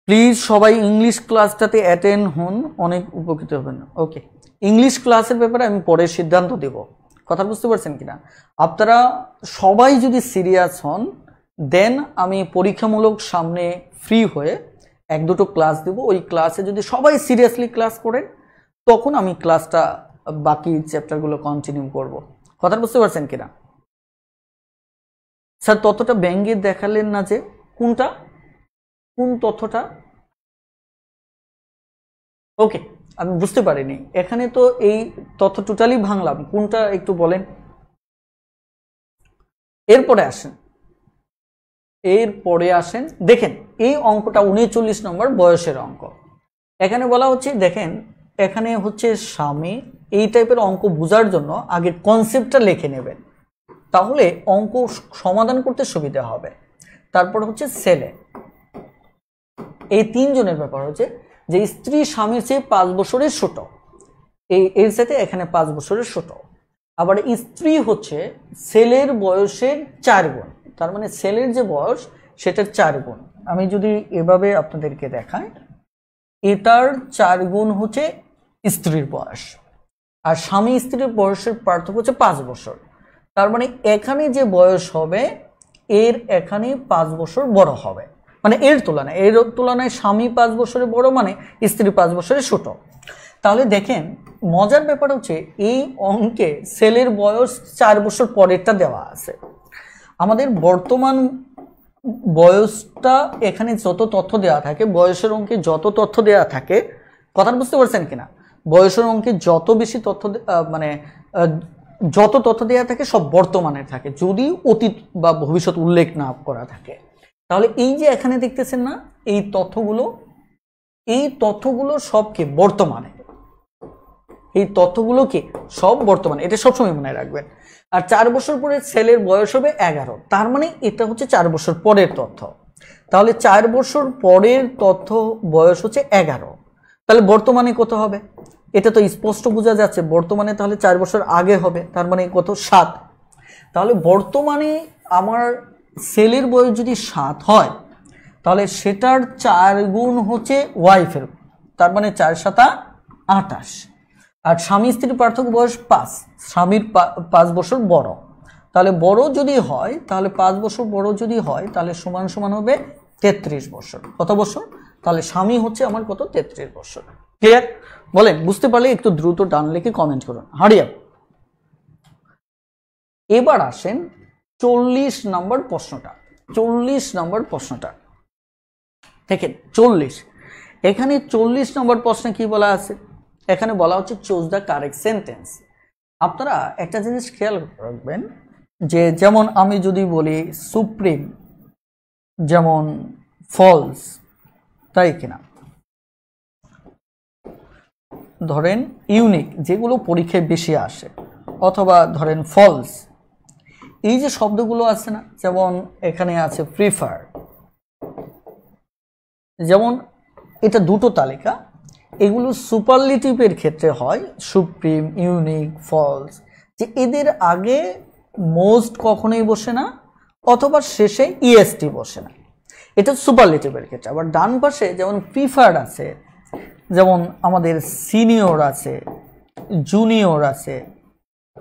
প্লিজ সবাই ইংলিশ ক্লাসটাতে অ্যাটেন্ড হন অনেক উপকৃত হবেন ওকে ইংলিশ ক্লাসের ব্যাপারে আমি পরে সিদ্ধান্ত দেব কথা বুঝতে পারছেন কিনা আপনারা সবাই যদি সিরিয়াস হন দেন আমি পরীক্ষামূলক সামনে ফ্রি হয়ে এক দুটো ক্লাস দেব ওই ক্লাসে যদি সবাই সিরিয়াসলি ক্লাস করেন তখন আমি ক্লাসটা বাকি চ্যাপ্টারগুলো কন্টিনিউ করব কথা বুঝতে পারছেন কিনা স্যার ততটা ব্যঙ্গে দেখালেন না যে কোনটা কোন তথ্যটা ওকে আমি বুঝতে পারিনি এখানে তো এই তথ্য টোটালি ভাঙলাম কোনটা একটু বলেন এরপরে আসেন এরপরে আসেন দেখেন এই অঙ্কটা উনিচল্লিশ নম্বর বয়সের অঙ্ক এখানে বলা হচ্ছে দেখেন এখানে হচ্ছে স্বামী এই টাইপের অঙ্ক বোঝার জন্য আগের কনসেপ্টটা লিখে নেবেন তাহলে অঙ্ক সমাধান করতে সুবিধা হবে তারপর হচ্ছে ছেলে এই তিনজনের ব্যাপার হচ্ছে যে স্ত্রী স্বামীর চেয়ে পাঁচ বছরের ছোট এই এর সাথে এখানে পাঁচ বছরের ছোট আবার স্ত্রী হচ্ছে ছেলের বয়সের চার গুণ তার মানে ছেলের যে বয়স সেটার চার গুণ আমি যদি এভাবে আপনাদেরকে দেখাই এটার চার গুণ হচ্ছে স্ত্রীর বয়স আর স্বামী স্ত্রীর বয়সের পার্থক্য হচ্ছে পাঁচ বছর তার মানে এখানে যে বয়স হবে এর এখানে পাঁচ বছর বড় হবে মানে এর তুলনায় এর তুলনায় স্বামী পাঁচ বছরে বড় মানে স্ত্রী পাঁচ বছরে ছোট তাহলে দেখেন মজার ব্যাপার হচ্ছে এই অঙ্কে ছেলের বয়স চার বছর পরেরটা দেওয়া আছে আমাদের বর্তমান বয়সটা এখানে যত তথ্য দেওয়া থাকে বয়সের অঙ্কে যত তথ্য দেওয়া থাকে কথা বুঝতে পারছেন কিনা বয়সের অঙ্কে যত বেশি তথ্য মানে যত তথ্য দেওয়া থাকে সব বর্তমানের থাকে যদি অতীত বা ভবিষ্যৎ উল্লেখ না করা থাকে তাহলে এই যে এখানে দেখতেছেন না এই তথ্যগুলো এই তথ্যগুলো সবকে বর্তমানে এই তথ্যগুলোকে সব বর্তমানে এটা সবসময় মনে রাখবেন আর চার বছর পরে ছেলের বয়স হবে এগারো তার মানে এটা হচ্ছে চার বছর পরের তথ্য তাহলে চার বছর পরের তথ্য বয়স হচ্ছে এগারো তাহলে বর্তমানে কত হবে এটা তো স্পষ্ট বোঝা যাচ্ছে বর্তমানে তাহলে চার বছর আগে হবে তার মানে কত সাত তাহলে বর্তমানে আমার সেলের বয়স যদি সাত হয় তাহলে সেটার চার গুণ হচ্ছে ওয়াইফের তার মানে চার সাতা আটাশ আর স্বামী স্ত্রীর পার্থক্য বয়স পাঁচ স্বামীর পাঁচ বছর বড় তাহলে বড় যদি হয় তাহলে পাঁচ বছর বড় যদি হয় তাহলে সমান সমান হবে তেত্রিশ বছর কত বছর তাহলে স্বামী হচ্ছে আমার কত তেত্রিশ বছর ক্লিয়ার বলেন বুঝতে পারলে একটু দ্রুত ডান লিখে কমেন্ট করুন হারিয়া এবার আসেন চল্লিশ নম্বর প্রশ্নটা চল্লিশ নম্বর প্রশ্নটা দেখেন চল্লিশ এখানে চল্লিশ নম্বর প্রশ্নে কি বলা আছে এখানে বলা হচ্ছে চুজ দ্য কারেক্ট সেন্টেন্স আপনারা একটা জিনিস খেয়াল রাখবেন যে যেমন আমি যদি বলি সুপ্রিম যেমন ফলস তাই কিনা ধরেন ইউনিক যেগুলো পরীক্ষায় বেশি আসে অথবা ধরেন ফলস এই যে শব্দগুলো আছে না যেমন এখানে আছে প্রিফার যেমন এটা দুটো তালিকা এগুলো সুপারলিটিভের ক্ষেত্রে হয় সুপ্রিম ইউনিক ফলস যে এদের আগে মোস্ট কখনোই বসে না অথবা শেষে ইএসটি বসে না এটা সুপারলেটিভের ক্ষেত্রে আবার ডান পাশে যেমন প্রিফার্ড আছে যেমন আমাদের সিনিয়র আছে জুনিয়র আছে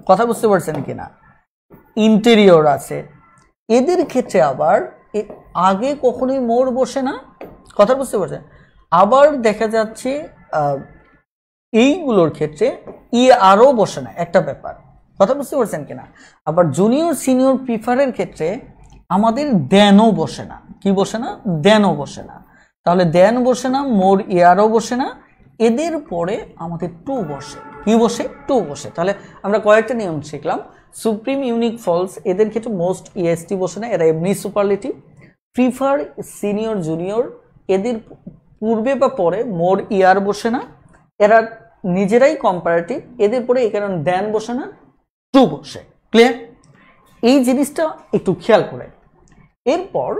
কথা বুঝতে পারছেন কি না ইন্টেরিয়র আছে এদের ক্ষেত্রে আবার আগে কখনোই মোর বসে না কথা বুঝতে পারছেন আবার দেখা যাচ্ছে এইগুলোর ক্ষেত্রে ই আরও বসে না একটা ব্যাপার কথা বুঝতে পারছেন কিনা আবার জুনিয়র সিনিয়র প্রিফারের ক্ষেত্রে আমাদের দেনও বসে না কি বসে না দেনও বসে না তাহলে দেন বসে না মোর ইয়ারও বসে না এদের পরে আমাদের টু বসে কি বসে টু বসে তাহলে আমরা কয়েকটা নিয়ম শিখলাম সুপ্রিম ইউনিক ফলস এদের ক্ষেত্রে মোস্ট ইএসটি e বসে না এরা এমনি সুপারলিটি প্রিফার সিনিয়র জুনিয়র এদের পূর্বে বা পরে মোর ইয়ার বসে না এরা নিজেরাই কম্পারেটিভ এদের পরে এই কারণে দেন বসে না টু বসে ক্লিয়ার এই জিনিসটা একটু খেয়াল করে এরপর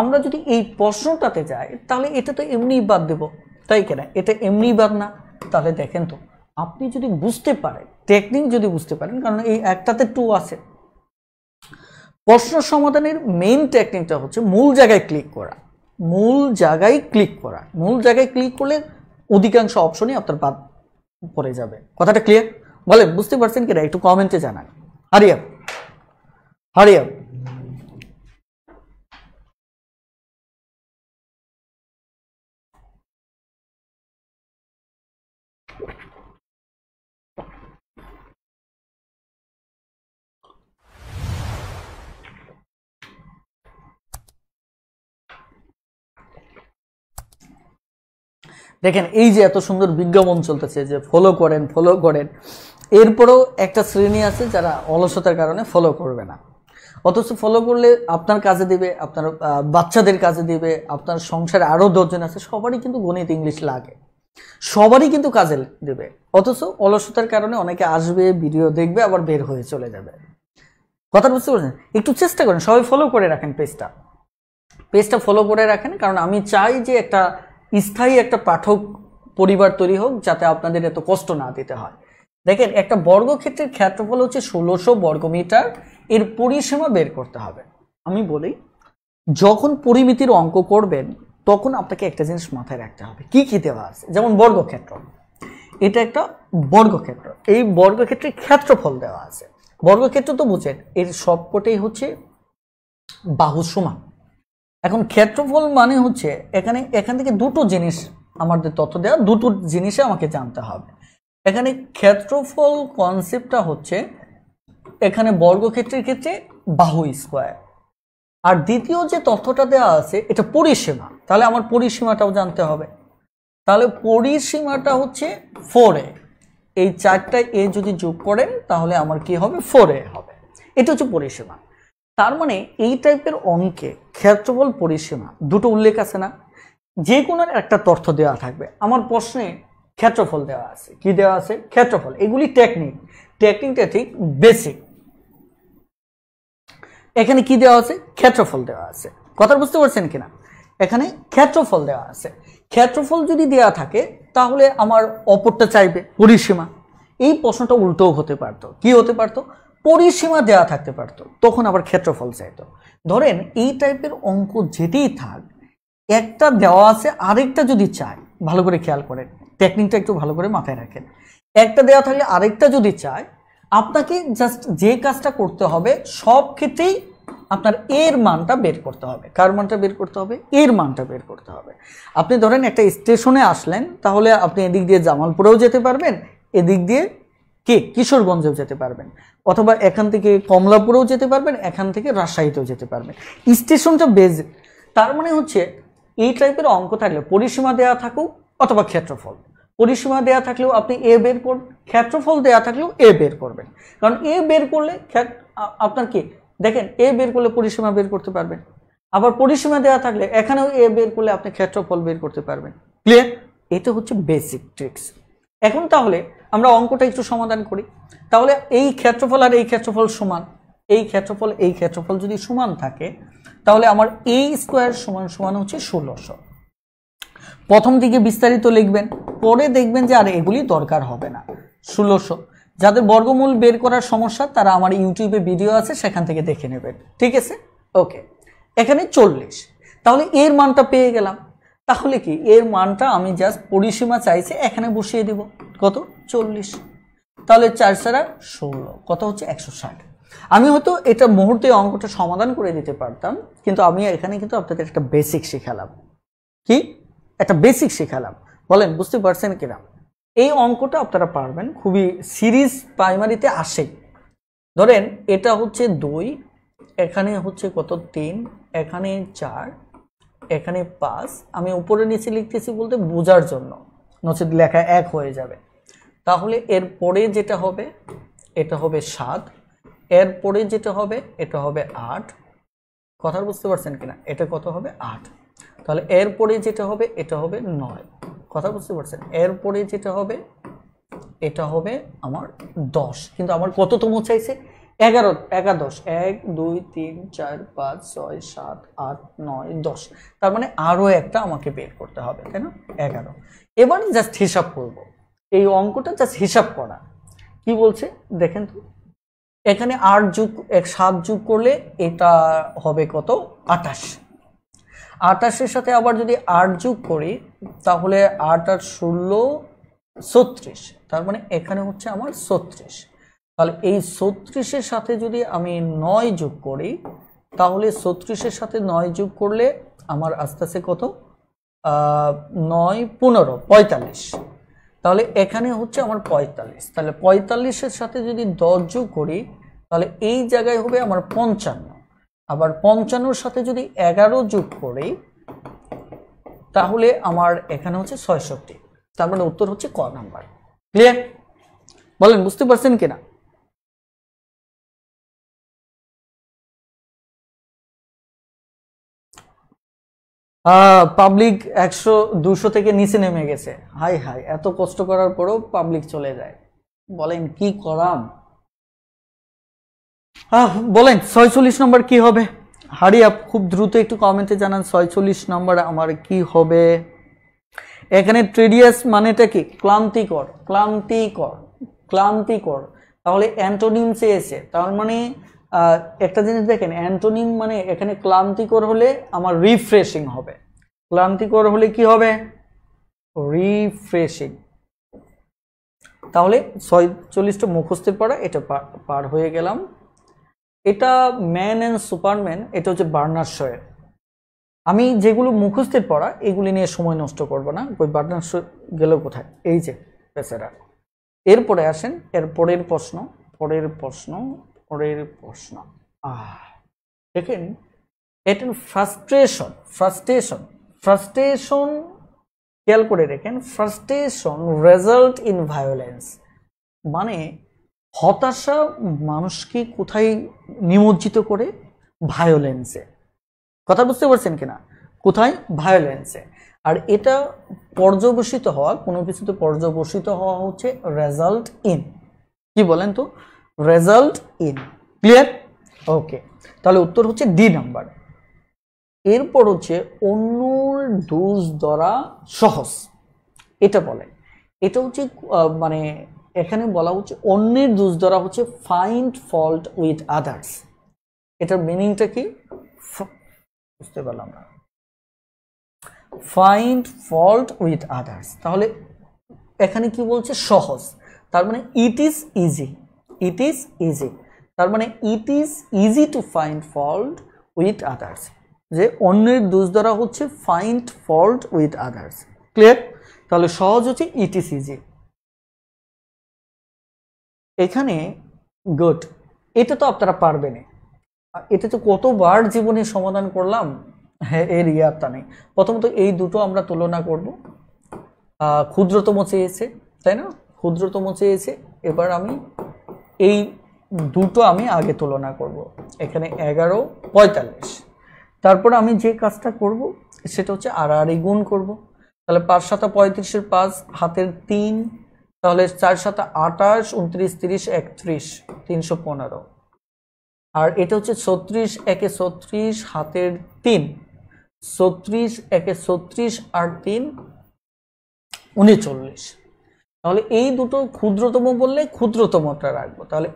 আমরা যদি এই প্রশ্নটাতে যাই তাহলে এটা তো এমনিই বাদ দেব তাই কেনা এটা এমনিই বাদ না তাহলে দেখেন তো আপনি যদি বুঝতে পারেন টেকনিক যদি বুঝতে পারেন কারণ এই একটাতে টু আছে প্রশ্ন সমাধানের মেইন টেকনিকটা হচ্ছে মূল জায়গায় ক্লিক করা মূল জায়গায় ক্লিক করা মূল জায়গায় ক্লিক করলে অধিকাংশ অপশনই আপনার বাদ পড়ে যাবে কথাটা ক্লিয়ার বলেন বুঝতে পারছেন কিনা একটু কমেন্টে জানান হারিয়াম হারিয়াম দেখেন এই যে এত সুন্দর বিজ্ঞাপন চলতেছে যে ফলো করেন ফলো করেন এরপরেও একটা শ্রেণী আছে যারা অলসতার কারণে ফলো করবে না অথচ ফলো করলে আপনার কাজে দিবে আপনার বাচ্চাদের কাজে দিবে আপনার সংসারে আরও দশজন আছে সবারই কিন্তু গণিত ইংলিশ লাগে সবারই কিন্তু কাজে দেবে অথচ অলসতার কারণে অনেকে আসবে ভিডিও দেখবে আবার বের হয়ে চলে যাবে কথা বুঝতে পারছেন একটু চেষ্টা করেন সবাই ফলো করে রাখেন পেজটা পেজটা ফলো করে রাখেন কারণ আমি চাই যে একটা স্থায়ী একটা পাঠক পরিবার তৈরি হোক যাতে আপনাদের এত কষ্ট না দিতে হয় দেখেন একটা বর্গক্ষেত্রের ক্ষেত্রফল হচ্ছে ষোলোশো বর্গমিটার এর পরিসীমা বের করতে হবে আমি বলি যখন পরিমিতির অঙ্ক করবেন তখন আপনাকে একটা জিনিস মাথায় রাখতে হবে কি কী দেওয়া আছে যেমন বর্গক্ষেত্র এটা একটা বর্গক্ষেত্র এই বর্গক্ষেত্রের ক্ষেত্রফল দেওয়া আছে বর্গক্ষেত্র তো বুঝেন এর সবকটাই হচ্ছে বাহু সমান এখন ক্ষেত্রফল মানে হচ্ছে এখানে এখান থেকে দুটো জিনিস আমাদের তথ্য দেওয়া দুটো জিনিসে আমাকে জানতে হবে এখানে ক্ষেত্রফল কনসেপ্টটা হচ্ছে এখানে বর্গক্ষেত্রের ক্ষেত্রে বাহু স্কোয়ার আর দ্বিতীয় যে তথ্যটা দেওয়া আছে এটা পরিসীমা তাহলে আমার পরিসীমাটাও জানতে হবে তাহলে পরিসীমাটা হচ্ছে ফোরে এই চারটায় এ যদি যোগ করেন তাহলে আমার কি হবে ফোরে হবে এটা হচ্ছে পরিসীমা তার মানে এই টাইপের অঙ্কে ক্ষেত্রফল পরিসীমা দুটো উল্লেখ আছে না যে কোনো একটা তথ্য দেওয়া থাকবে আমার প্রশ্নে ক্ষেত্রফল দেওয়া আছে কি দেওয়া আছে ক্ষেত্রফল এগুলি টেকনিক টেকনিকটা ঠিক বেসিক এখানে কি দেওয়া আছে ক্ষেত্রফল দেওয়া আছে কথা বুঝতে পারছেন কিনা এখানে ক্ষেত্রফল দেওয়া আছে ক্ষেত্রফল যদি দেওয়া থাকে তাহলে আমার অপরটা চাইবে পরিসীমা এই প্রশ্নটা উল্টোও হতে পারতো কি হতে পারতো পরিসীমা দেওয়া থাকতে পারতো তখন আবার ক্ষেত্রফল চাইতো ধরেন এই টাইপের অঙ্ক যেতেই থাক একটা দেওয়া আছে আরেকটা যদি চায় ভালো করে খেয়াল করেন টেকনিকটা একটু ভালো করে মাথায় রাখেন একটা দেওয়া থাকলে আরেকটা যদি চায় আপনাকে জাস্ট যে কাজটা করতে হবে সব ক্ষেত্রেই আপনার এর মানটা বের করতে হবে কার মানটা বের করতে হবে এর মানটা বের করতে হবে আপনি ধরেন একটা স্টেশনে আসলেন তাহলে আপনি এদিক দিয়ে জামালপুরেও যেতে পারবেন এদিক দিয়ে কে কিশোরগঞ্জেও যেতে পারবেন অথবা এখান থেকে কমলাপুরেও যেতে পারবেন এখান থেকে রাজশাহীতেও যেতে পারবেন স্টেশনটা বেজ তার মানে হচ্ছে এই টাইপের অঙ্ক থাকলে পরিসীমা দেওয়া থাকুক অথবা ক্ষেত্রফল পরিসীমা দেয়া থাকলেও আপনি এ বের করবেন ক্ষেত্রফল দেয়া থাকলেও এ বের করবেন কারণ এ বের করলে আপনার কি দেখেন এ বের করলে পরিসীমা বের করতে পারবেন আবার পরিসীমা দেওয়া থাকলে এখানেও এ বের করলে আপনি ক্ষেত্রফল বের করতে পারবেন ক্লিয়ার এটা হচ্ছে বেসিক ট্রিক্স এখন তাহলে আমরা অঙ্কটা একটু সমাধান করি তাহলে এই ক্ষেত্রফল আর এই ক্ষেত্রফল সমান এই ক্ষেত্রফল এই ক্ষেত্রফল যদি সমান থাকে তাহলে আমার এই স্কোয়ার সমান সমান হচ্ছে ষোলোশো প্রথম দিকে বিস্তারিত লিখবেন পরে দেখবেন যে আর এগুলি দরকার হবে না ষোলোশো যাদের বর্গমূল বের করার সমস্যা তারা আমার ইউটিউবে ভিডিও আছে সেখান থেকে দেখে নেবেন ঠিক আছে ওকে এখানে চল্লিশ তাহলে এর মানটা পেয়ে গেলাম তাহলে কি এর মানটা আমি জাস্ট পরিসীমা চাইছি এখানে বসিয়ে দেব কত চল্লিশ তাহলে চার সারা ষোলো কত হচ্ছে একশো ষাট আমি হয়তো এটা মুহূর্তে অঙ্কটা সমাধান করে দিতে পারতাম কিন্তু আমি এখানে কিন্তু আপনাদের একটা বেসিক শেখালাম কি একটা বেসিক শেখালাম বলেন বুঝতে পারছেন কিনা এই অঙ্কটা আপনারা পারবেন খুবই সিরিজ প্রাইমারিতে আসে ধরেন এটা হচ্ছে দুই এখানে হচ্ছে কত তিন এখানে চার এখানে পাস আমি উপরে নিচে লিখতেছি বলতে বোঝার জন্য নচেত লেখা এক হয়ে যাবে তাহলে এর পরে যেটা হবে এটা হবে সাত এর পরে যেটা হবে এটা হবে আট কথা বুঝতে পারছেন কিনা এটা কত হবে আট তাহলে এর পরে যেটা হবে এটা হবে নয় কথা বুঝতে পারছেন এর পরে যেটা হবে এটা হবে আমার দশ কিন্তু আমার কততম চাইছে এগারো একাদশ এক দুই তিন চার পাঁচ ছয় সাত আট নয় দশ তার মানে আরও একটা আমাকে বের করতে হবে তাই না এগারো এবার জাস্ট হিসাব করব এই অঙ্কটা জাস্ট হিসাব করা কি বলছে দেখেন তো এখানে আট যুগ এক সাত যুগ করলে এটা হবে কত আটাশ আটাশের সাথে আবার যদি আট যুগ করি তাহলে আট আর ষোলো ছত্রিশ তার মানে এখানে হচ্ছে আমার ছত্রিশ তাহলে এই ছত্রিশের সাথে যদি আমি নয় যোগ করি তাহলে ছত্রিশের সাথে নয় যোগ করলে আমার আস্তে আস্তে কত নয় পনেরো পঁয়তাল্লিশ তাহলে এখানে হচ্ছে আমার পঁয়তাল্লিশ তাহলে পঁয়তাল্লিশের সাথে যদি দশ যোগ করি তাহলে এই জায়গায় হবে আমার পঞ্চান্ন আবার পঞ্চান্নর সাথে যদি এগারো যোগ করি তাহলে আমার এখানে হচ্ছে ছয়ষট্টি তার মানে উত্তর হচ্ছে ক নাম্বার ক্লিয়ার বলেন বুঝতে পারছেন কিনা পাবলিক একশো দুশো থেকে নিচে নেমে গেছে হাই হাই এত কষ্ট করার পরও পাবলিক চলে যায় বলেন কি করাম বলেন ছয়চল্লিশ নম্বর কি হবে হারি আপ খুব দ্রুত একটু কমেন্টে জানান ছয়চল্লিশ নম্বর আমার কি হবে এখানে ট্রেডিয়াস মানেটা কি ক্লান্তিকর ক্লান্তিকর ক্লান্তিকর তাহলে অ্যান্টোনিম চেয়েছে তার মানে একটা জিনিস দেখেন অ্যান্টোনিম মানে এখানে ক্লান্তিকর হলে আমার রিফ্রেশিং হবে ক্লান্তিকর হলে কি হবে রিফ্রেশিং তাহলে ছয়চল্লিশটা মুখস্থের পাড়া এটা পার হয়ে গেলাম এটা ম্যান অ্যান্ড সুপারম্যান এটা হচ্ছে বার্নার আমি যেগুলো মুখস্থের পড়া এগুলি নিয়ে সময় নষ্ট করব না ওই বার্নার গেলেও গেল কোথায় এই যে বেচারা এরপরে আসেন এর পরের প্রশ্ন পরের প্রশ্ন পরের প্রশ্ন দেখেন এটা ফ্রাস্ট্রেশন ফ্রাস্ট্রেশন ফ্রাস্ট্রেশন খেয়াল করে দেখেন ফ্রাস্ট্রেশন রেজাল্ট ইন ভায়োলেন্স মানে হতাশা মানুষকে কোথায় নিমজ্জিত করে ভায়োলেন্সে কথা বুঝতে পারছেন কিনা কোথায় ভায়োলেন্সে আর এটা পর্যবসিত হওয়া কোনো কিছুতে পর্যবসিত হওয়া হচ্ছে রেজাল্ট ইন কি বলেন তো রেজাল্ট ইন ক্লিয়ার ওকে তাহলে উত্তর হচ্ছে ডি নাম্বার এরপর হচ্ছে অন্যর দোষ ধরা সহজ এটা বলে এটা হচ্ছে মানে এখানে বলা হচ্ছে অন্যের দোষ ধরা হচ্ছে ফাইন্ড ফল্ট উইথ আদার্স এটার মিনিংটা কি বুঝতে পারলাম না ফাইন্ড ফল্ট উইথ আদার্স তাহলে এখানে কি বলছে সহজ তার মানে it is easy it is easy তার মানে it is easy to find fault with others যে অন্যের দোষ দ্বারা হচ্ছে find fault with others clear তাহলে সহজ হচ্ছে ইট ইজ ইজি এখানে গুড এটা তো আপনারা পারবেন এটা তো কতবার জীবনে সমাধান করলাম হ্যাঁ এর ইয়ারটা নেই প্রথমত এই দুটো আমরা তুলনা করব ক্ষুদ্রতম চেয়েছে তাই না ক্ষুদ্রতম চেয়েছে এবার আমি এই দুটো আমি আগে তুলনা করব। এখানে এগারো পঁয়তাল্লিশ তারপর আমি যে কাজটা করব সেটা হচ্ছে আর গুণ করব। তাহলে পাঁচ সাত পঁয়ত্রিশের পাঁচ হাতের তিন তাহলে চার সাতা আঠাশ উনত্রিশ তিরিশ একত্রিশ তিনশো পনেরো আর এটা হচ্ছে ছত্রিশ একে ছত্রিশ হাতের তিন ছত্রিশ একে ছত্রিশ আর তিন উনিচল্লিশ তাহলে এই দুটো ক্ষুদ্রতম বললে ক্ষুদ্রতমটা রাখবো তাহলে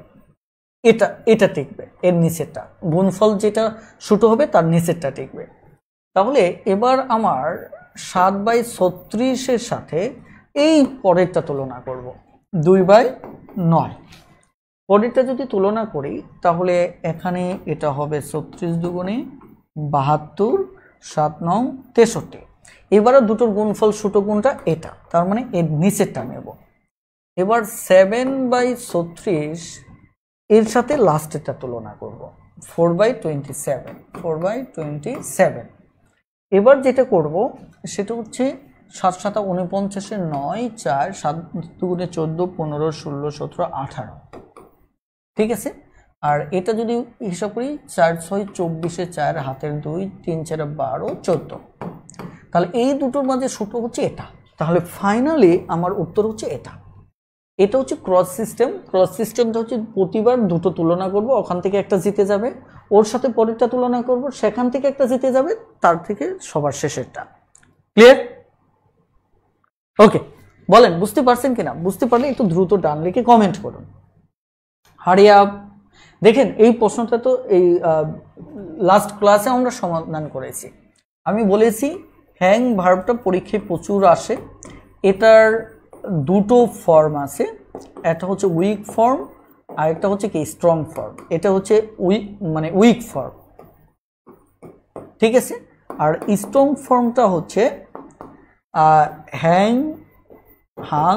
এটা এটা টিকবে এর নিচেরটা গুণফল যেটা ছোটো হবে তার নিচেরটা টিকবে তাহলে এবার আমার সাত বাই ছত্রিশের সাথে এই পরেরটা তুলনা করব। দুই বাই নয় পরেরটা যদি তুলনা করি তাহলে এখানে এটা হবে ছত্রিশ দুগুণে বাহাত্তর সাত নং তেষট্টি এবারও দুটোর গুণফল ছোটো গুণটা এটা তার মানে এর নিচেরটা নেব এবার সেভেন বাই ছত্রিশ এর সাথে লাস্টেরটা তুলনা করব four by twenty seven four by twenty seven এবার যেটা করব সেটা হচ্ছে সাত সাতা উনপঞ্চাশে নয় চার সাত দুগুণে চোদ্দো পনেরো ষোলো সতেরো আঠারো ঠিক আছে আর এটা যদি হিসাব করি চার ছয় চব্বিশে চার হাতের দুই তিন চার বারো চোদ্দো তাহলে এই দুটোর মাঝে সূত্র হচ্ছে এটা তাহলে ফাইনালি আমার উত্তর হচ্ছে এটা এটা হচ্ছে ক্রস সিস্টেম ক্রস সিস্টেমটা হচ্ছে প্রতিবার দুটো তুলনা করব ওখান থেকে একটা জিতে যাবে ওর সাথে পরেরটা তুলনা করব সেখান থেকে একটা জিতে যাবে তার থেকে সবার শেষেরটা ক্লিয়ার ওকে বলেন বুঝতে পারছেন কিনা বুঝতে পারলে একটু দ্রুত ডান লিখে কমেন্ট করুন হারিয়া দেখেন এই প্রশ্নটা তো এই লাস্ট ক্লাসে আমরা সমাধান করেছি আমি বলেছি হ্যাং ভার্বটা পরীক্ষায় প্রচুর আসে এটার দুটো ফর্ম আছে একটা হচ্ছে উইক ফর্ম আর একটা হচ্ছে কি স্ট্রং ফর্ম এটা হচ্ছে উইক মানে উইক ফর্ম ঠিক আছে আর স্ট্রং ফর্মটা হচ্ছে হ্যাং হাং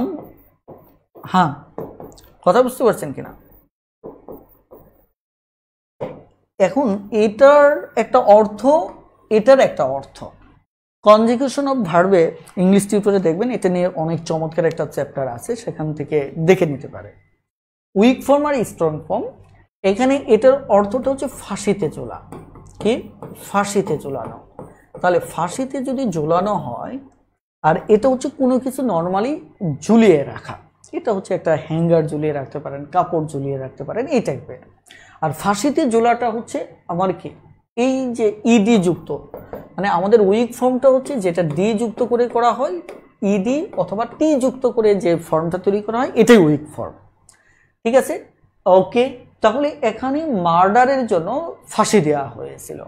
হাং কথা বুঝতে পারছেন কিনা এখন এটার একটা অর্থ এটার একটা অর্থ কনজিকিউশন অফ ভার্বে ইংলিশ টিউটরে দেখবেন এটা নিয়ে অনেক চমৎকার একটা চ্যাপ্টার আছে সেখান থেকে দেখে নিতে পারে উইক ফর্ম আর স্ট্রং ফর্ম এখানে এটার অর্থটা হচ্ছে ফাঁসিতে চোলা কি ফাঁসিতে চোলানো তাহলে ফাঁসিতে যদি ঝোলানো হয় আর এটা হচ্ছে কোনো কিছু নর্মালি ঝুলিয়ে রাখা এটা হচ্ছে একটা হ্যাঙ্গার ঝুলিয়ে রাখতে পারেন কাপড় ঝুলিয়ে রাখতে পারেন এই টাইপের আর ফাঁসিতে ঝোলাটা হচ্ছে আমার কি এই যে ইডি e যুক্ত মানে আমাদের উইক ফর্মটা হচ্ছে যেটা ডি যুক্ত করে করা হয় ইডি e অথবা টি যুক্ত করে যে ফর্মটা তৈরি করা হয় এটাই উইক ফর্ম ঠিক আছে ওকে তাহলে এখানে মার্ডারের জন্য ফাঁসি দেওয়া হয়েছিল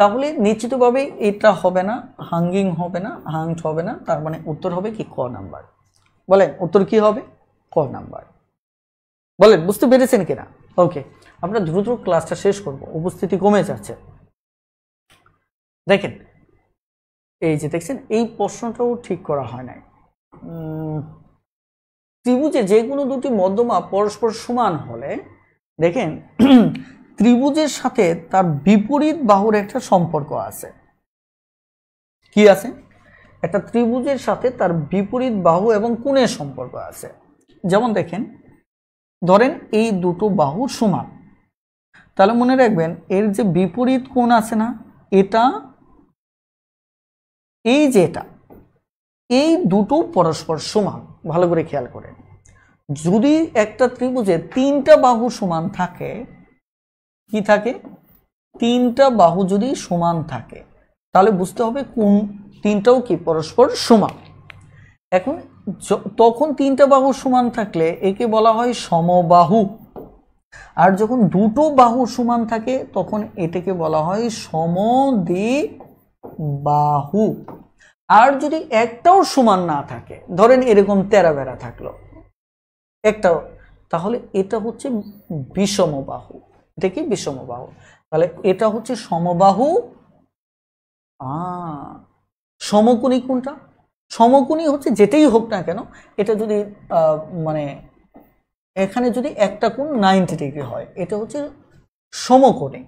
তাহলে নিশ্চিতভাবে এটা হবে না হাঙ্গিং হবে না হাংড হবে না তার মানে উত্তর হবে কি ক নাম্বার বলেন উত্তর কি হবে ক নাম্বার বলেন বুঝতে পেরেছেন কিনা ওকে আমরা দ্রুত ক্লাসটা শেষ করব উপস্থিতি কমে যাচ্ছে দেখেন এই যে দেখছেন এই প্রশ্নটাও ঠিক করা হয় নাই ত্রিভুজে যে কোনো দুটি মধ্যমা পরস্পর সমান হলে দেখেন [clears throat] ত্রিভুজের সাথে তার বিপরীত বাহুর একটা সম্পর্ক আছে কি আছে একটা ত্রিভুজের সাথে তার বিপরীত বাহু এবং কোণের সম্পর্ক আছে যেমন দেখেন ধরেন এই দুটো বাহু সমান তাহলে মনে রাখবেন এর যে বিপরীত কোণ আছে না এটা এই যেটা এই দুটো পরস্পর সমান ভালো করে খেয়াল করেন যদি একটা ত্রিভুজে তিনটা বাহু সমান থাকে কি থাকে তিনটা বাহু যদি সমান থাকে তাহলে বুঝতে হবে কোন তিনটাও কি পরস্পর সমান এখন তখন তিনটা বাহু সমান থাকলে একে বলা হয় সমবাহু আর যখন দুটো বাহু সমান থাকে তখন এটাকে বলা হয় সমদ্বি বাহু আর যদি একটাও সমান না থাকে ধরেন এরকম তেরা বেড়া থাকলো একটাও তাহলে এটা হচ্ছে বিষমবাহু দেখি বিষমবাহু তাহলে এটা হচ্ছে সমবাহু সমকুনি কোনটা সমকুনি হচ্ছে যেটাই হোক না কেন এটা যদি মানে এখানে যদি একটা কোন নাইনটি ডিগ্রি হয় এটা হচ্ছে সমকোণী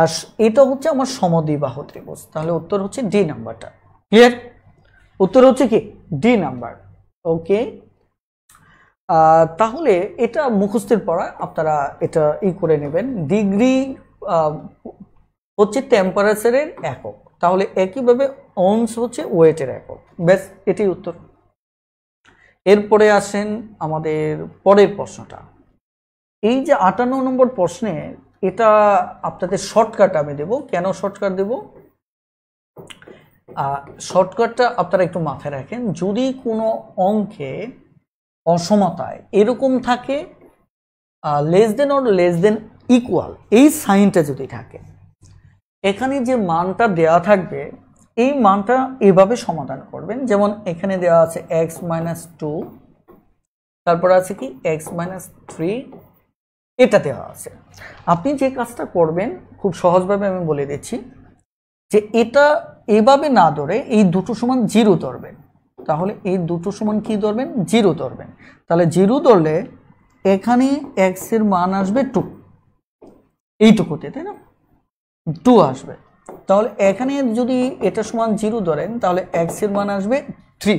আর এটা হচ্ছে আমার সমদ্বিবাহ ত্রিভুজ তাহলে উত্তর হচ্ছে ডি নাম্বারটা ক্লিয়ার উত্তর হচ্ছে কি ডি নাম্বার ওকে তাহলে এটা মুখস্থের পড়া আপনারা এটা ই করে নেবেন ডিগ্রি হচ্ছে টেম্পারেচারের একক তাহলে একইভাবে অংশ হচ্ছে ওয়েটের একক ব্যাস এটি উত্তর এরপরে আসেন আমাদের পরের প্রশ্নটা এই যে আটান্ন নম্বর প্রশ্নে এটা আপনাদের শর্টকাট আমি দেব কেন শর্টকাট দেব শর্টকাটটা আপনারা একটু মাথায় রাখেন যদি কোনো অঙ্কে অসমতায় এরকম থাকে less than or less than equal এই সাইনটা যদি থাকে এখানে যে মানটা দেয়া থাকবে এই মানটা এভাবে সমাধান করবেন যেমন এখানে দেওয়া আছে এক্স মাইনাস টু তারপর আছে কি এক্স মাইনাস থ্রি এটা দেওয়া আছে আপনি যে কাজটা করবেন খুব সহজভাবে আমি বলে দিচ্ছি যে এটা এভাবে না ধরে এই দুটো সমান জিরো ধরবেন তাহলে এই দুটো সমান কি ধরবেন জিরো ধরবেন তাহলে জিরো ধরলে এখানে এক্স এর মান আসবে টু এইটুকুতে তাই না টু আসবে তাহলে এখানে যদি এটা সমান জিরো ধরেন তাহলে এক্স এর মান আসবে থ্রি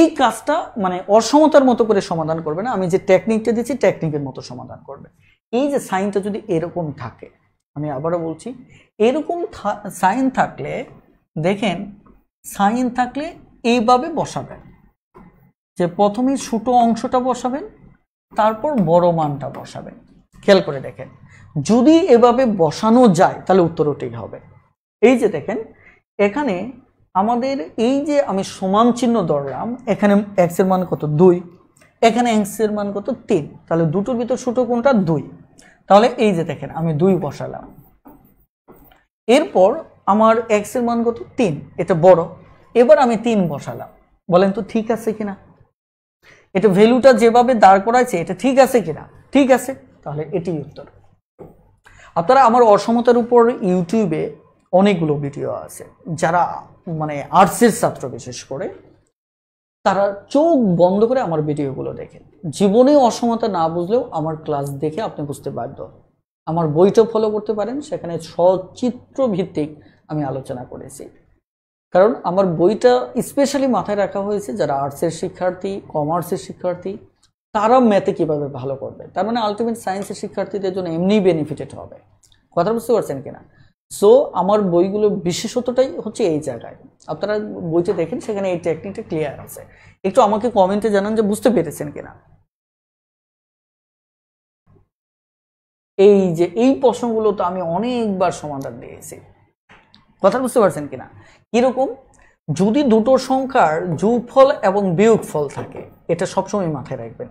এই কাজটা মানে অসমতার মতো করে সমাধান করবে না আমি যে টেকনিকটা দিচ্ছি টেকনিকের মতো সমাধান করবে এই যে সাইনটা যদি এরকম থাকে আমি আবারও বলছি এরকম সাইন থাকলে দেখেন সাইন থাকলে এইভাবে বসাবেন যে প্রথমে ছোটো অংশটা বসাবেন তারপর বড় মানটা বসাবেন খেয়াল করে দেখেন যদি এভাবে বসানো যায় তাহলে উত্তর ঠিক হবে এই যে দেখেন এখানে আমাদের এই যে আমি সমান চিহ্ন ধরলাম এখানে এক্সের মান কত দুই এখানে এক্সের মান কত তিন তাহলে দুটোর ভিতর ছোটো কোনটা দুই তাহলে এই যে দেখেন আমি দুই বসালাম এরপর আমার এক্সের মান কত তিন এটা বড় এবার আমি তিন বসালাম বলেন তো ঠিক আছে কিনা এটা ভ্যালুটা যেভাবে দাঁড় করাইছে এটা ঠিক আছে কিনা ঠিক আছে তাহলে এটি উত্তর আপনারা আমার অসমতার উপর ইউটিউবে অনেকগুলো ভিডিও আছে যারা মানে আর্টসের ছাত্র বিশেষ করে তারা চোখ বন্ধ করে আমার ভিডিওগুলো দেখেন জীবনে অসমতা না বুঝলেও আমার ক্লাস দেখে আপনি বুঝতে বাধ্য আমার বইটা ফলো করতে পারেন সেখানে সচিত্র ভিত্তিক আমি আলোচনা করেছি কারণ আমার বইটা স্পেশালি মাথায় রাখা হয়েছে যারা আর্টসের শিক্ষার্থী কমার্সের শিক্ষার্থী তারা ম্যাথে কিভাবে ভালো করবে তার মানে আলটিমেট সায়েন্সের শিক্ষার্থীদের জন্য এমনি বেনিফিটেড হবে কথা বুঝতে পারছেন কিনা সো আমার বইগুলো বিশেষতটাই হচ্ছে এই জায়গায় আপনারা বইতে দেখেন সেখানে এই টেকনিকটা ক্লিয়ার আছে একটু আমাকে কমেন্টে জানান যে বুঝতে পেরেছেন কিনা এই যে এই প্রশ্নগুলো তো আমি অনেকবার সমাধান দিয়েছি কথা বুঝতে পারছেন কিনা কিরকম যদি দুটো সংখ্যার যুগফল এবং ফল থাকে এটা সবসময় মাথায় রাখবেন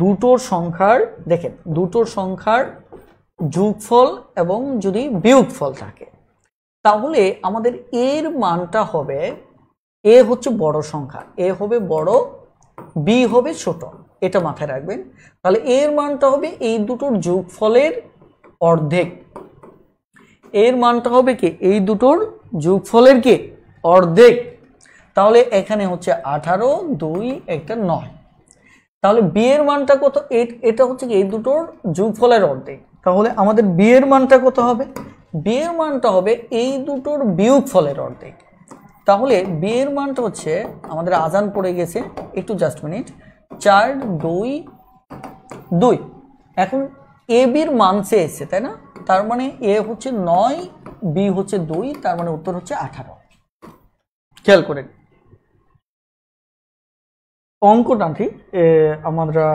দুটোর সংখ্যার দেখেন দুটোর সংখ্যার যোগফল এবং যদি বিয়োগফল থাকে তাহলে আমাদের এর মানটা হবে এ হচ্ছে বড় সংখ্যা এ হবে বড় বি হবে ছোট এটা মাথায় রাখবেন তাহলে এর মানটা হবে এই দুটোর যোগফলের অর্ধেক এর মানটা হবে কি এই দুটোর যোগফলের কি অর্ধেক তাহলে এখানে হচ্ছে আঠারো দুই একটা নয় তাহলে বিয়ের মানটা কত এটা হচ্ছে কি এই দুটোর যোগফলের অর্ধেক তাহলে আমাদের বিয়ের মানটা কত হবে বিয়ের মানটা হবে এই দুটোর বিয়োগ ফলের অর্ধেক তাহলে বিয়ের মানটা হচ্ছে আমাদের আজান পড়ে গেছে একটু জাস্ট মিনিট চার দুই দুই এখন এ বির মান এসছে তাই না তার মানে এ হচ্ছে নয় বি হচ্ছে দুই তার মানে উত্তর হচ্ছে আঠারো খেয়াল করেন অঙ্কটা ঠিক আমরা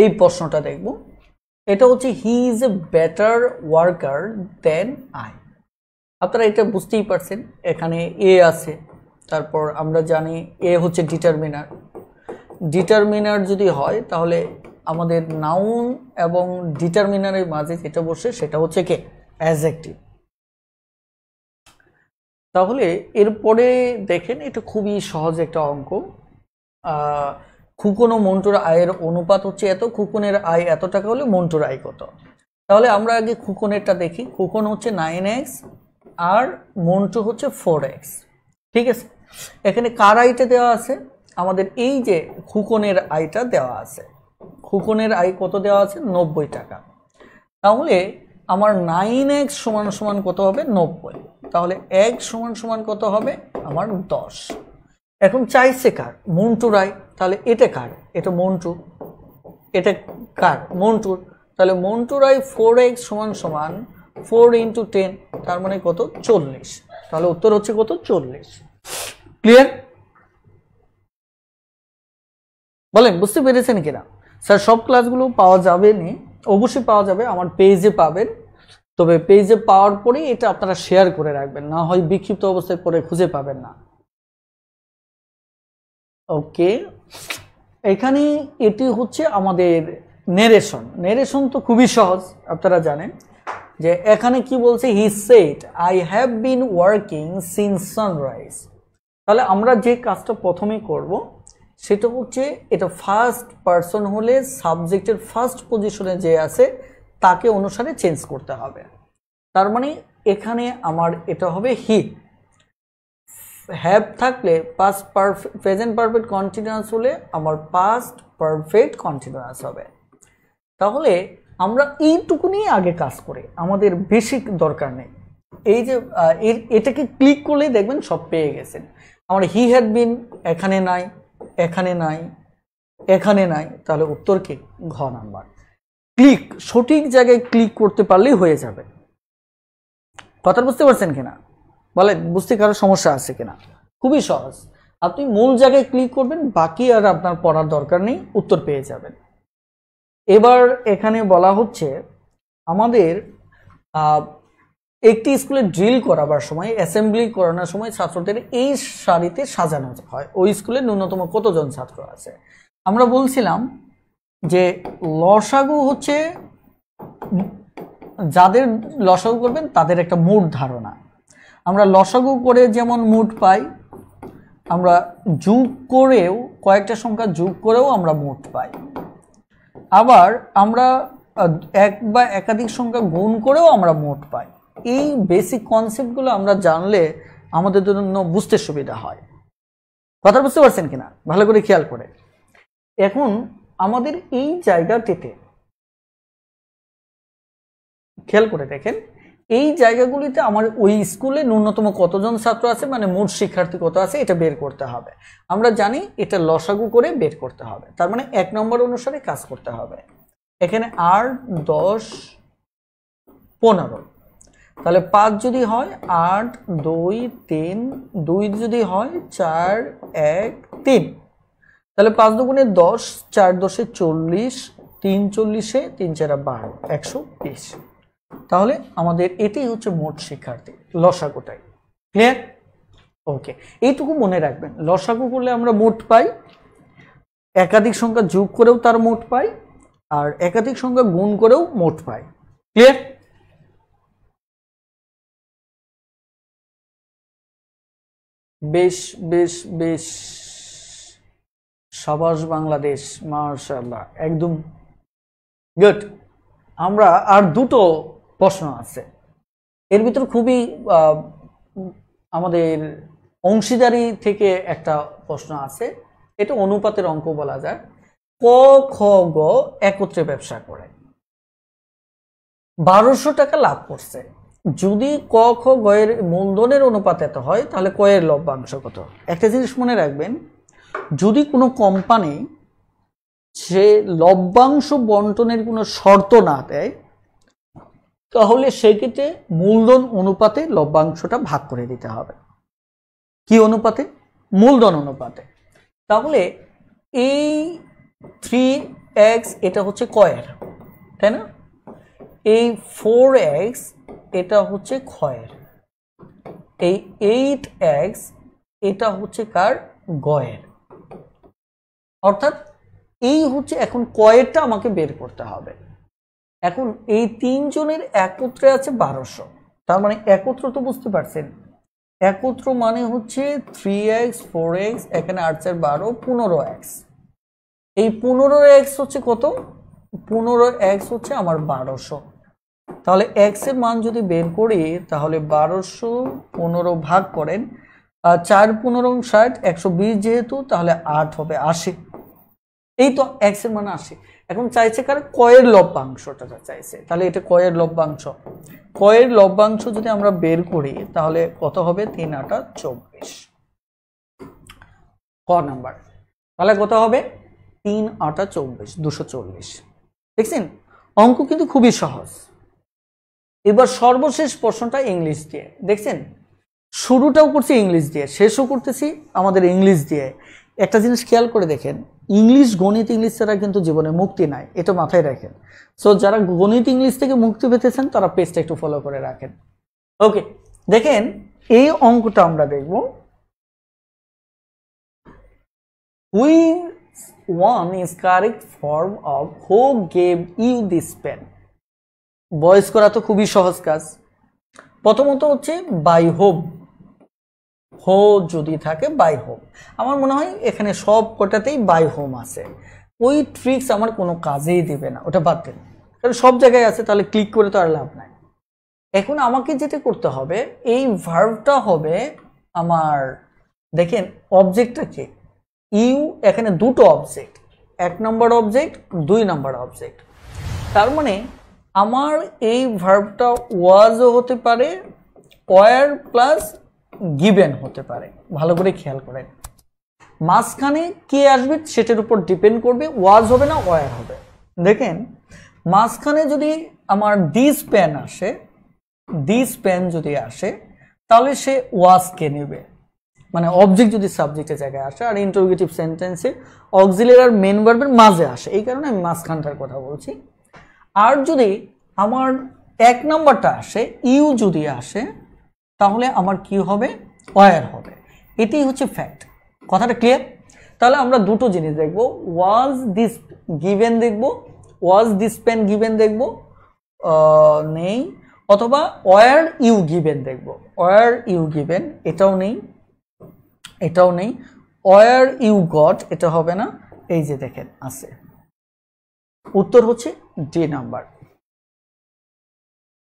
এই প্রশ্নটা দেখব এটা হচ্ছে he is a better worker than I আপনারা এটা বুঝতেই পারছেন এখানে এ আছে তারপর আমরা জানি এ হচ্ছে ডিটারমিনার ডিটারমিনার যদি হয় তাহলে আমাদের নাউন এবং ডিটারমিনারের মাঝে যেটা বসে সেটা হচ্ছে কে অ্যাজেক্টিভ তাহলে এরপরে দেখেন এটা খুবই সহজ একটা অঙ্ক খুকুন ও মন্টুর আয়ের অনুপাত হচ্ছে এত খুকনের আয় এত টাকা হলে মন্টুর আয় কত তাহলে আমরা আগে খুকনেরটা দেখি খুকন হচ্ছে নাইন এক্স আর মন্টু হচ্ছে ফোর এক্স ঠিক আছে এখানে কার আয়টা দেওয়া আছে আমাদের এই যে খুকনের আয়টা দেওয়া আছে খুকনের আয় কত দেওয়া আছে নব্বই টাকা তাহলে আমার নাইন এক্স সমান সমান কত হবে নব্বই তাহলে এক সমান সমান কত হবে আমার দশ এখন চাইছে কার মন্টু রায় তাহলে এটা কার এটা মন্টু এটা কার মন্টুর তাহলে মন্টু রায় ফোর এক্স সমান সমান ফোর ইন্টু টেন তার মানে কত চল্লিশ তাহলে উত্তর হচ্ছে কত চল্লিশ ক্লিয়ার বলেন বুঝতে পেরেছেন কিনা স্যার সব ক্লাসগুলো পাওয়া যাবে নি অবশ্যই পাওয়া যাবে আমার পেজে পাবেন তবে পেজে পাওয়ার পরেই এটা আপনারা শেয়ার করে রাখবেন না হয় বিক্ষিপ্ত অবস্থায় পরে খুঁজে পাবেন না ওকে এখানে এটি হচ্ছে আমাদের নেরেশন নেরেশন তো খুবই সহজ আপনারা জানেন যে এখানে কি বলছে he said I have been working since sunrise তাহলে আমরা যে কাজটা প্রথমে করব সেটা হচ্ছে এটা ফার্স্ট পারসন হলে সাবজেক্টের ফার্স্ট পজিশনে যে আছে তাকে অনুসারে চেঞ্জ করতে হবে তার মানে এখানে আমার এটা হবে হি হ্যাভ থাকলে past perfect present perfect continuous হলে আমার পাস্ট পারফেক্ট কন্টিনিউয়াস হবে তাহলে আমরা এইটুকু নিয়ে আগে কাজ করি আমাদের বেশি দরকার নেই এই যে এটাকে ক্লিক করলে দেখবেন সব পেয়ে গেছেন আমার হি হ্যাড বিন এখানে নাই এখানে নাই এখানে নাই তাহলে উত্তর কি ঘ নাম্বার ক্লিক সঠিক জায়গায় ক্লিক করতে পারলেই হয়ে যাবে কথা বুঝতে পারছেন কিনা বলে বুঝতে কারো সমস্যা আছে কিনা খুবই সহজ আপনি মূল জায়গায় ক্লিক করবেন বাকি আর আপনার পড়ার দরকার নেই উত্তর পেয়ে যাবেন এবার এখানে বলা হচ্ছে আমাদের একটি স্কুলে ড্রিল করাবার সময় অ্যাসেম্বলি করানোর সময় ছাত্রদের এই সারিতে সাজানো হয় ওই স্কুলে ন্যূনতম কতজন ছাত্র আছে আমরা বলছিলাম যে লসাগু হচ্ছে যাদের লসাগু করবেন তাদের একটা মূল ধারণা আমরা লসাগু করে যেমন মুট পাই আমরা যোগ করেও কয়েকটা সংখ্যা যোগ করেও আমরা মুট পাই আবার আমরা এক বা একাধিক সংখ্যা গুণ করেও আমরা মোট পাই এই বেসিক কনসেপ্টগুলো আমরা জানলে আমাদের জন্য বুঝতে সুবিধা হয় কথা বুঝতে পারছেন কিনা ভালো করে খেয়াল করে এখন আমাদের এই জায়গাটিতে খেয়াল করে দেখেন এই জায়গাগুলিতে আমার ওই স্কুলে ন্যূনতম কতজন ছাত্র আছে মানে মোট শিক্ষার্থী কত আছে এটা বের করতে হবে আমরা জানি এটা লসাগু করে বের করতে হবে তার মানে এক নম্বর অনুসারে কাজ করতে হবে এখানে আর দশ পনেরো তাহলে পাঁচ যদি হয় আট দুই তিন দুই যদি হয় চার এক তিন তাহলে পাঁচ দুগুণে দশ চার দশে চল্লিশ তিন চল্লিশে তিন চারা বারো একশো বিশ তাহলে আমাদের এটাই হচ্ছে মোট শিক্ষার্থী লসাগুটাই ক্লিয়ার ওকে এইটুকু মনে রাখবেন লসাগু করলে আমরা মোট পাই একাধিক সংখ্যা যোগ করেও তার মোট পাই আর একাধিক সংখ্যা গুণ করেও মোট পাই ক্লিয়ার বেশ বেশ বেশ সবাস বাংলাদেশ মার্শাল্লাহ একদম গুড আমরা আর দুটো প্রশ্ন আছে এর ভিতর খুবই আমাদের অংশীদারি থেকে একটা প্রশ্ন আছে এটা অনুপাতের অঙ্ক বলা যায় ক খ গ একত্রে ব্যবসা করে বারোশো টাকা লাভ করছে যদি ক খ গয়ের মূলধনের অনুপাত এত হয় তাহলে কয়ের লভ্যাংশ কত একটা জিনিস মনে রাখবেন যদি কোনো কোম্পানি সে লভ্যাংশ বন্টনের কোনো শর্ত না দেয় তাহলে সেক্ষেত্রে মূলধন অনুপাতে লভ্যাংশটা ভাগ করে দিতে হবে কি অনুপাতে মূলধন অনুপাতে তাহলে এই থ্রি এক্স এটা হচ্ছে কয়ের তাই না এই ফোর এক্স এটা হচ্ছে ক্ষয়ের এই এইট এক্স এটা হচ্ছে কার গয়ের অর্থাৎ এই হচ্ছে এখন কয়েরটা আমাকে বের করতে হবে এখন এই তিনজনের একত্রে আছে বারোশো তার মানে একত্র তো বুঝতে পারছেন একত্র মানে হচ্ছে থ্রি এক্স ফোর এক্স এখানে আট চার বারো পনেরো এক্স এই পনেরো এক্স হচ্ছে কত পনেরো এক্স হচ্ছে আমার বারোশো তাহলে এক্স এর মান যদি বের করি তাহলে বারোশো পনেরো ভাগ করেন চার পনেরো ষাট একশো বিশ যেহেতু তাহলে আট হবে আশি এই তো এক্স এর মান আসে এখন চাইছে কার কয়ের লভ্যাংশটা চাইছে তাহলে এটা কয়ের লভ্যাংশ কয়ের লভ্যাংশ যদি আমরা বের করি তাহলে কত হবে তিন আটা চব্বিশ ক নাম্বার তাহলে কত হবে তিন আটা চব্বিশ দুশো চল্লিশ দেখছেন অঙ্ক কিন্তু খুবই সহজ এবার সর্বশেষ প্রশ্নটা ইংলিশ দিয়ে দেখছেন শুরুটাও করছি ইংলিশ দিয়ে শেষও করতেছি আমাদের ইংলিশ দিয়ে একটা জিনিস খেয়াল করে দেখেন ইংলিশ গণিত ইংলিশ ছাড়া কিন্তু জীবনে মুক্তি নাই এটা মাথায় রাখেন সো যারা গণিত ইংলিশ থেকে মুক্তি পেতেছেন তারা পেজটা একটু ফলো করে রাখেন ওকে দেখেন এই অঙ্কটা আমরা দেখব which one is correct form of who gave you this pen বয়স করা তো খুবই সহজ কাজ প্রথমত হচ্ছে বাই হোম হো যদি থাকে বাই হোম আমার মনে হয় এখানে সব কটাতেই বাই হোম আছে ওই ট্রিক্স আমার কোনো কাজেই দেবে না ওটা বাদ দেন কারণ সব জায়গায় আছে তাহলে ক্লিক করে তো আর লাভ নাই এখন আমাকে যেটা করতে হবে এই ভার্ভটা হবে আমার দেখেন অবজেক্টটা কি ইউ এখানে দুটো অবজেক্ট এক নম্বর অবজেক্ট দুই নম্বর অবজেক্ট তার মানে আমার এই ভার্ভটা ওয়াজও হতে পারে ওয়ার প্লাস গিভেন হতে পারে ভালো করে খেয়াল করেন মাঝখানে কে আসবে সেটার উপর ডিপেন্ড করবে ওয়াজ হবে না ওয়ার হবে দেখেন মাঝখানে যদি আমার দিস প্যান আসে দিস প্যান যদি আসে তাহলে সে ওয়াজকে নেবে মানে অবজেক্ট যদি সাবজেক্টের জায়গায় আসে আর ইন্টারোগেটিভ সেন্টেন্সে অক্সিলের আর মেন ভার্বের মাঝে আসে এই কারণে আমি মাঝখানটার কথা বলছি আর যদি আমার এক নম্বরটা আসে ইউ যদি আসে তাহলে আমার কি হবে ওয়ার হবে এটি হচ্ছে ফ্যাক্ট কথাটা ক্লিয়ার তাহলে আমরা দুটো জিনিস দেখব ওয়াজ দিস গিভেন দেখব ওয়াজ দিস পেন গিভেন দেখব নেই অথবা ওয়ার ইউ গিভেন দেখব ওয়ার ইউ গিভেন এটাও নেই এটাও নেই ওয়ার ইউ গট এটা হবে না এই যে দেখেন আছে উত্তর হচ্ছে ডি নাম্বার